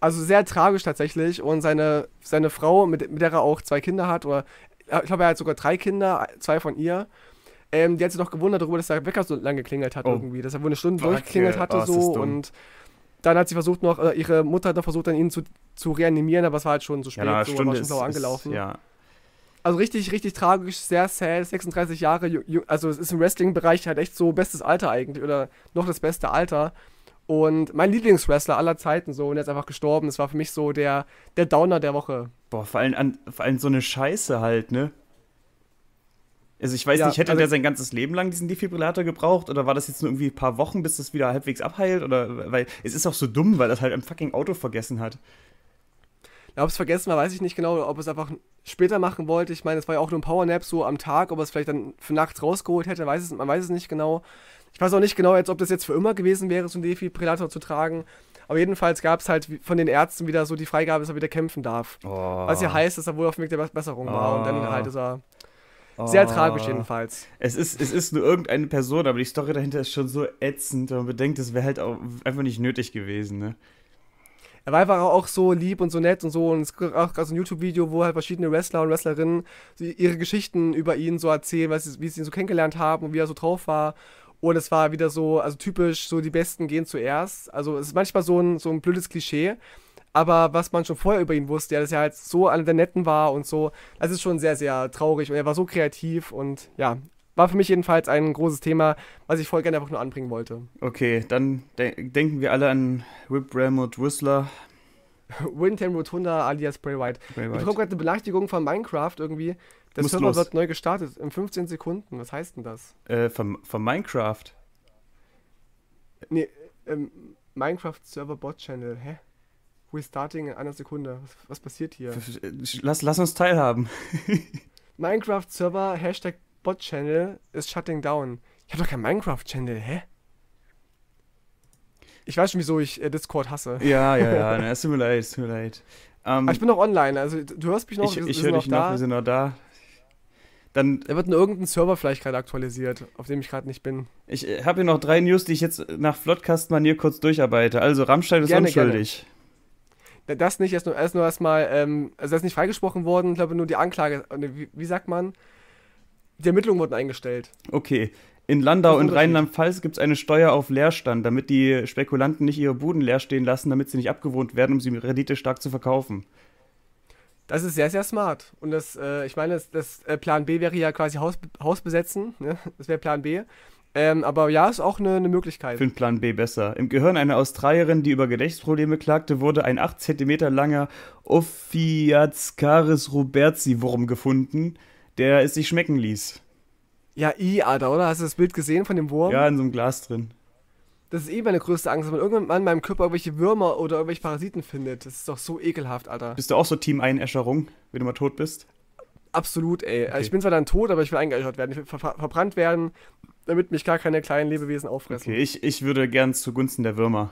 also sehr tragisch tatsächlich. Und seine, seine Frau, mit, mit der er auch zwei Kinder hat, oder ich glaube, er hat sogar drei Kinder, zwei von ihr. Ähm, die hat sich noch gewundert darüber, dass der Wecker so lange geklingelt hat oh. irgendwie, dass er wohl eine Stunde durchgeklingelt hatte oh, so und dann hat sie versucht noch, äh, ihre Mutter hat noch versucht, dann ihn zu, zu reanimieren, aber es war halt schon zu spät, ja, so, Stunde war schon blau angelaufen. Ist, ja. Also richtig, richtig tragisch, sehr sad, 36 Jahre, also es ist im Wrestling-Bereich halt echt so bestes Alter eigentlich oder noch das beste Alter. Und mein Lieblingswrestler aller Zeiten so und er ist einfach gestorben. Das war für mich so der, der Downer der Woche. Boah, vor allem, an, vor allem so eine Scheiße halt, ne? Also ich weiß ja, nicht, hätte also, der sein ganzes Leben lang diesen Defibrillator gebraucht oder war das jetzt nur irgendwie ein paar Wochen, bis das wieder halbwegs abheilt? Oder weil es ist auch so dumm, weil das halt im fucking Auto vergessen hat. Ja, ob es vergessen war, weiß ich nicht genau, ob es einfach später machen wollte. Ich meine, es war ja auch nur ein Powernap so am Tag, ob es vielleicht dann für nachts rausgeholt hätte, weiß es, man weiß es nicht genau. Ich weiß auch nicht genau, als ob das jetzt für immer gewesen wäre, so einen Defibrillator zu tragen. Aber jedenfalls gab es halt von den Ärzten wieder so die Freigabe, dass er wieder kämpfen darf. Oh. Was ja heißt, dass er wohl auf dem Weg der Besserung oh. war. Und dann oh. halt ist er oh. sehr oh. tragisch jedenfalls. Es ist, es ist nur irgendeine Person, aber die Story dahinter ist schon so ätzend, wenn man bedenkt, das wäre halt auch einfach nicht nötig gewesen, ne? Er war einfach auch so lieb und so nett und so. Und es gibt auch so ein YouTube-Video, wo halt verschiedene Wrestler und Wrestlerinnen ihre Geschichten über ihn so erzählen, was, wie sie ihn so kennengelernt haben und wie er so drauf war. Und es war wieder so, also typisch, so die Besten gehen zuerst. Also es ist manchmal so ein, so ein blödes Klischee. Aber was man schon vorher über ihn wusste, ja, dass er halt so einer der Netten war und so, das ist schon sehr, sehr traurig. Und er war so kreativ und ja, war für mich jedenfalls ein großes Thema, was ich voll gerne einfach nur anbringen wollte. Okay, dann de denken wir alle an Rip Ramut Whistler. Winton Rotunda alias Bray White. Bray White. Ich bekomme gerade eine Benachrichtigung von Minecraft irgendwie, der Server los. wird neu gestartet in 15 Sekunden. Was heißt denn das? Äh, von, Minecraft. Nee, ähm, Minecraft Server Bot Channel. Hä? Restarting in einer Sekunde. Was, was passiert hier? Äh, lass, lass uns teilhaben. Minecraft Server Hashtag Bot Channel ist shutting down. Ich habe doch keinen Minecraft Channel. Hä? Ich weiß schon, wieso ich äh, Discord hasse. Ja, ja, ja. es tut mir leid, es tut mir leid. Um, ähm, Aber ich bin noch online, also du hörst mich noch. Ich, ich höre dich noch, wir sind noch da. Dann da wird in irgendein Server vielleicht gerade aktualisiert, auf dem ich gerade nicht bin. Ich äh, habe hier noch drei News, die ich jetzt nach Floodcast-Manier kurz durcharbeite. Also, Rammstein ist gerne, unschuldig. Gerne. Das nicht, erst nur, erst nur erstmal, ähm, also das ist nicht freigesprochen worden, ich glaube nur die Anklage, ne, wie, wie sagt man? Die Ermittlungen wurden eingestellt. Okay. In Landau und Rheinland-Pfalz gibt es eine Steuer auf Leerstand, damit die Spekulanten nicht ihre Buden leer stehen lassen, damit sie nicht abgewohnt werden, um sie mit Rendite stark zu verkaufen. Das ist sehr, sehr smart. Und das, äh, ich meine, das, das äh, Plan B wäre ja quasi Haus, Haus besetzen. Ne? Das wäre Plan B. Ähm, aber ja, ist auch eine, eine Möglichkeit. Ich finde Plan B besser. Im Gehirn einer Australierin, die über Gedächtnisprobleme klagte, wurde ein 8 cm langer Ophiatscaris robertsi-Wurm gefunden, der es sich schmecken ließ. Ja, i, ader oder? Hast du das Bild gesehen von dem Wurm? Ja, in so einem Glas drin. Das ist eh meine größte Angst, wenn man irgendwann in meinem Körper irgendwelche Würmer oder irgendwelche Parasiten findet. Das ist doch so ekelhaft, Alter. Bist du auch so Team Einäscherung, wenn du mal tot bist? Absolut, ey. Also okay. ich bin zwar dann tot, aber ich will eingeäschert werden. Ich will ver verbrannt werden, damit mich gar keine kleinen Lebewesen auffressen. Okay, ich, ich würde gern zugunsten der Würmer.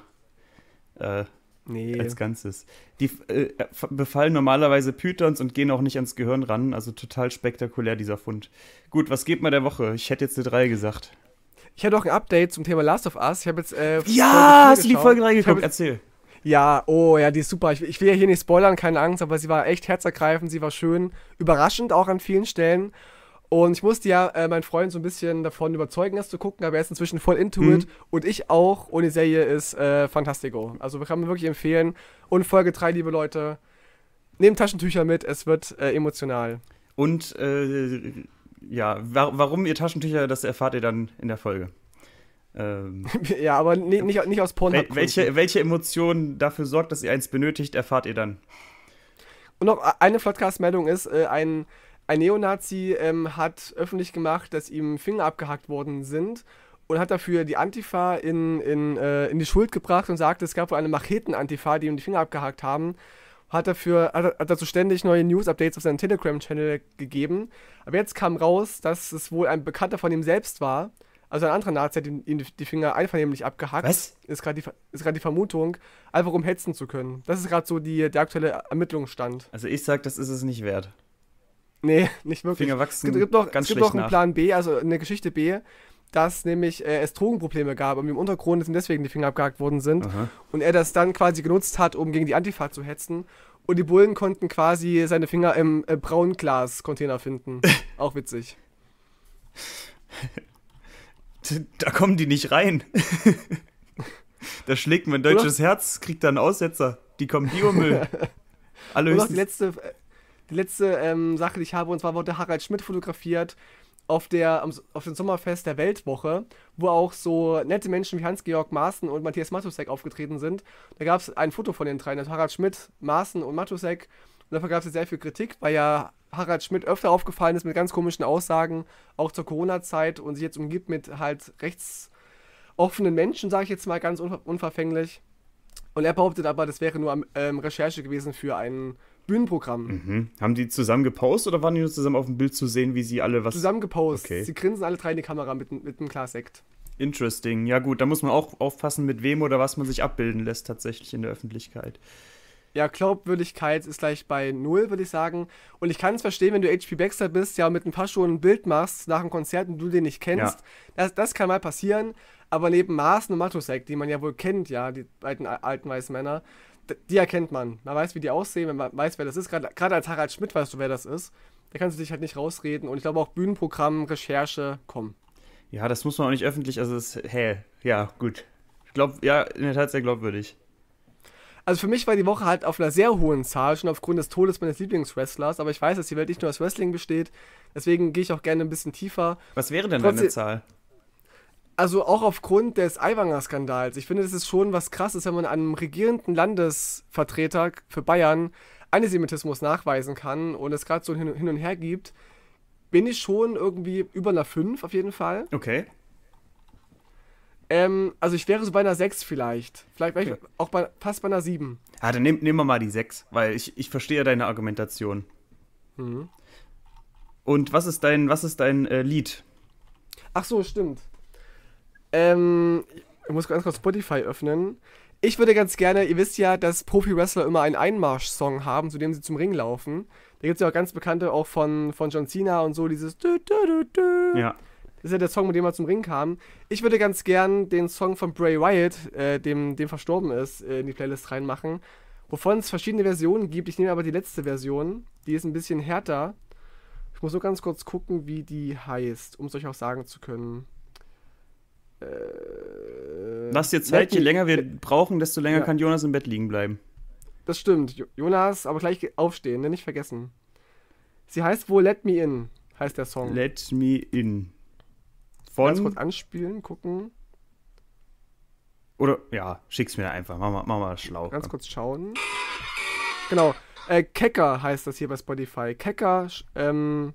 Äh, nee. Als Ganzes. Die äh, befallen normalerweise Pythons und gehen auch nicht ans Gehirn ran. Also total spektakulär, dieser Fund. Gut, was geht mal der Woche? Ich hätte jetzt eine 3 gesagt. Ich habe auch ein Update zum Thema Last of Us. Ich habe jetzt. Äh, ja, hast du die Folgen reingeguckt? Erzähl. Ja, oh ja, die ist super. Ich, ich, will ja hier nicht spoilern, keine Angst, aber sie war echt herzergreifend, sie war schön, überraschend auch an vielen Stellen. Und ich musste ja äh, meinen Freund so ein bisschen davon überzeugen, das zu gucken, aber er ist inzwischen voll into mhm. it. Und ich auch. Und die Serie ist äh, fantastico. Also kann man wirklich empfehlen. Und Folge 3, liebe Leute, nehmt Taschentücher mit, es wird äh, emotional. Und äh, ja, wa warum ihr Taschentücher, das erfahrt ihr dann in der Folge. Ähm, ja, aber nicht, nicht aus Pornhub. welche, welche Emotion dafür sorgt, dass ihr eins benötigt, erfahrt ihr dann. Und noch eine Floodcast-Meldung ist, äh, ein, ein Neonazi ähm, hat öffentlich gemacht, dass ihm Finger abgehackt worden sind und hat dafür die Antifa in, in, äh, in die Schuld gebracht und sagte, es gab wohl eine Macheten-Antifa, die ihm die Finger abgehackt haben hat dafür hat, dazu ständig neue News-Updates auf seinem Telegram-Channel gegeben. Aber jetzt kam raus, dass es wohl ein Bekannter von ihm selbst war. Also ein anderer Nazi hat ihm die Finger einvernehmlich abgehackt. Was? Ist gerade die, die Vermutung, einfach um hetzen zu können. Das ist gerade so die, der aktuelle Ermittlungsstand. Also ich sag, das ist es nicht wert. Nee, nicht wirklich. Finger wachsen. Es gibt, noch, ganz es gibt noch einen nach. Plan B, also eine Geschichte B dass nämlich äh, es Drogenprobleme gab und im Untergrund sind deswegen die Finger abgehakt worden sind. Aha. Und er das dann quasi genutzt hat, um gegen die Antifa zu hetzen. Und die Bullen konnten quasi seine Finger im äh, Braunglas-Container finden. Auch witzig. Da kommen die nicht rein. da schlägt mein deutsches Oder? Herz, kriegt da einen Aussetzer. Die kommen Biomüll. Alles. die letzte, äh, die letzte ähm, Sache, die ich habe, und zwar wurde Harald Schmidt fotografiert auf, der, auf dem Sommerfest der Weltwoche, wo auch so nette Menschen wie Hans-Georg Maaßen und Matthias Matusek aufgetreten sind. Da gab es ein Foto von den drei, also Harald Schmidt, Maaßen und Matusek. Und dafür gab es sehr viel Kritik, weil ja Harald Schmidt öfter aufgefallen ist mit ganz komischen Aussagen, auch zur Corona-Zeit und sich jetzt umgibt mit halt rechtsoffenen Menschen, sage ich jetzt mal ganz unver unverfänglich. Und er behauptet aber, das wäre nur ähm, Recherche gewesen für einen Bühnenprogramm. Mhm. Haben die zusammen gepostet oder waren die nur zusammen auf dem Bild zu sehen, wie sie alle was. Zusammen gepostet. Okay. Sie grinsen alle drei in die Kamera mit, mit einem Glas Sekt. Interesting. Ja, gut, da muss man auch aufpassen, mit wem oder was man sich abbilden lässt, tatsächlich in der Öffentlichkeit. Ja, Glaubwürdigkeit ist gleich bei Null, würde ich sagen. Und ich kann es verstehen, wenn du HP Baxter bist, ja, mit ein paar Schuhen ein Bild machst nach einem Konzert und du den nicht kennst. Ja. Das, das kann mal passieren. Aber neben Maaßen und Matusek, die man ja wohl kennt, ja, die beiden alten weißen Männer, die erkennt man. Man weiß, wie die aussehen, wenn man weiß, wer das ist. Gerade, gerade als Harald Schmidt weißt du, wer das ist. Da kannst du dich halt nicht rausreden. Und ich glaube auch Bühnenprogramm, Recherche, kommen. Ja, das muss man auch nicht öffentlich. Also, hä, hey, ja, gut. Ich glaube, ja, in der Tat sehr glaubwürdig. Also für mich war die Woche halt auf einer sehr hohen Zahl, schon aufgrund des Todes meines Lieblingswrestlers, aber ich weiß, dass die Welt nicht nur aus Wrestling besteht, deswegen gehe ich auch gerne ein bisschen tiefer. Was wäre denn Trotzdem, deine Zahl? also auch aufgrund des Aiwanger-Skandals. Ich finde, das ist schon was Krasses, wenn man einem regierenden Landesvertreter für Bayern Antisemitismus nachweisen kann und es gerade so hin und her gibt. Bin ich schon irgendwie über einer 5 auf jeden Fall. Okay. Ähm, also ich wäre so bei einer 6 vielleicht. Vielleicht wäre okay. auch bei, fast bei einer 7. Ah, dann nehmen nehm wir mal die 6, weil ich, ich verstehe deine Argumentation. Mhm. Und was ist dein, was ist dein äh, Lied? Ach so, stimmt. Ähm, ich muss ganz kurz Spotify öffnen. Ich würde ganz gerne, ihr wisst ja, dass Profi-Wrestler immer einen Einmarsch-Song haben, zu dem sie zum Ring laufen. Da gibt es ja auch ganz bekannte, auch von, von John Cena und so, dieses. Dü, dü, dü, ja. Das ist ja der Song, mit dem er zum Ring kam. Ich würde ganz gern den Song von Bray Wyatt, äh, dem, dem verstorben ist, äh, in die Playlist reinmachen. Wovon es verschiedene Versionen gibt. Ich nehme aber die letzte Version. Die ist ein bisschen härter. Ich muss nur ganz kurz gucken, wie die heißt, um es euch auch sagen zu können. Äh, Lass dir Zeit, je länger wir brauchen, desto länger ja. kann Jonas im Bett liegen bleiben. Das stimmt. Jonas, aber gleich aufstehen, ne? nicht vergessen. Sie heißt wohl Let Me In, heißt der Song. Let Me In. Von. Ganz kurz anspielen, gucken. Oder, ja, schick's mir einfach. Mach mal, mach mal schlau. Ganz kurz schauen. Genau. Äh, Kecker heißt das hier bei Spotify. Kecker, ähm,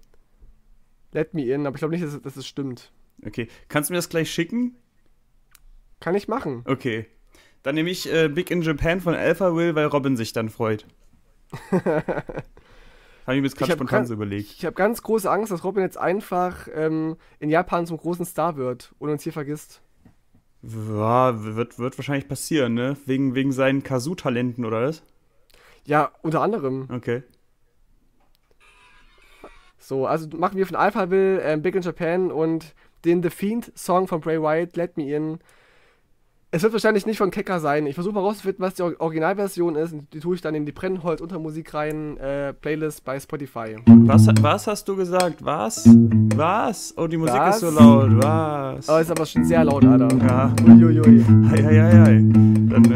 Let Me In, aber ich glaube nicht, dass, dass es stimmt. Okay. Kannst du mir das gleich schicken? Kann ich machen. Okay. Dann nehme ich äh, Big in Japan von Alpha Will, weil Robin sich dann freut. Habe ich mir jetzt gerade spontan so überlegt. Ich habe ganz große Angst, dass Robin jetzt einfach ähm, in Japan zum großen Star wird und uns hier vergisst. Ja, wird, wird wahrscheinlich passieren, ne? Wegen, wegen seinen Kazoo-Talenten oder was? Ja, unter anderem. Okay. So, also machen wir von Alpha Will, ähm, Big in Japan und den The Fiend-Song von Bray Wyatt, Let Me In. Es wird wahrscheinlich nicht von Kecker sein. Ich versuche herauszufinden, was die Originalversion ist. Die tue ich dann in die Brennholz unter Musik rein, äh, Playlist bei Spotify. Was, was hast du gesagt? Was? Was? Oh, die Musik was? ist so laut. Was? Oh, ist aber schon sehr laut, Alter. Ja. Uiuiui. Ei, ei, ei, ei.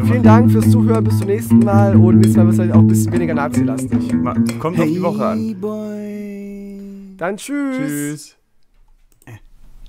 Vielen Dank fürs Zuhören. Bis zum nächsten Mal. Und nächstes Mal wird es halt auch ein bisschen weniger Nazi-lastig. Kommt hey auf die Woche an. Boy. Dann tschüss. Tschüss.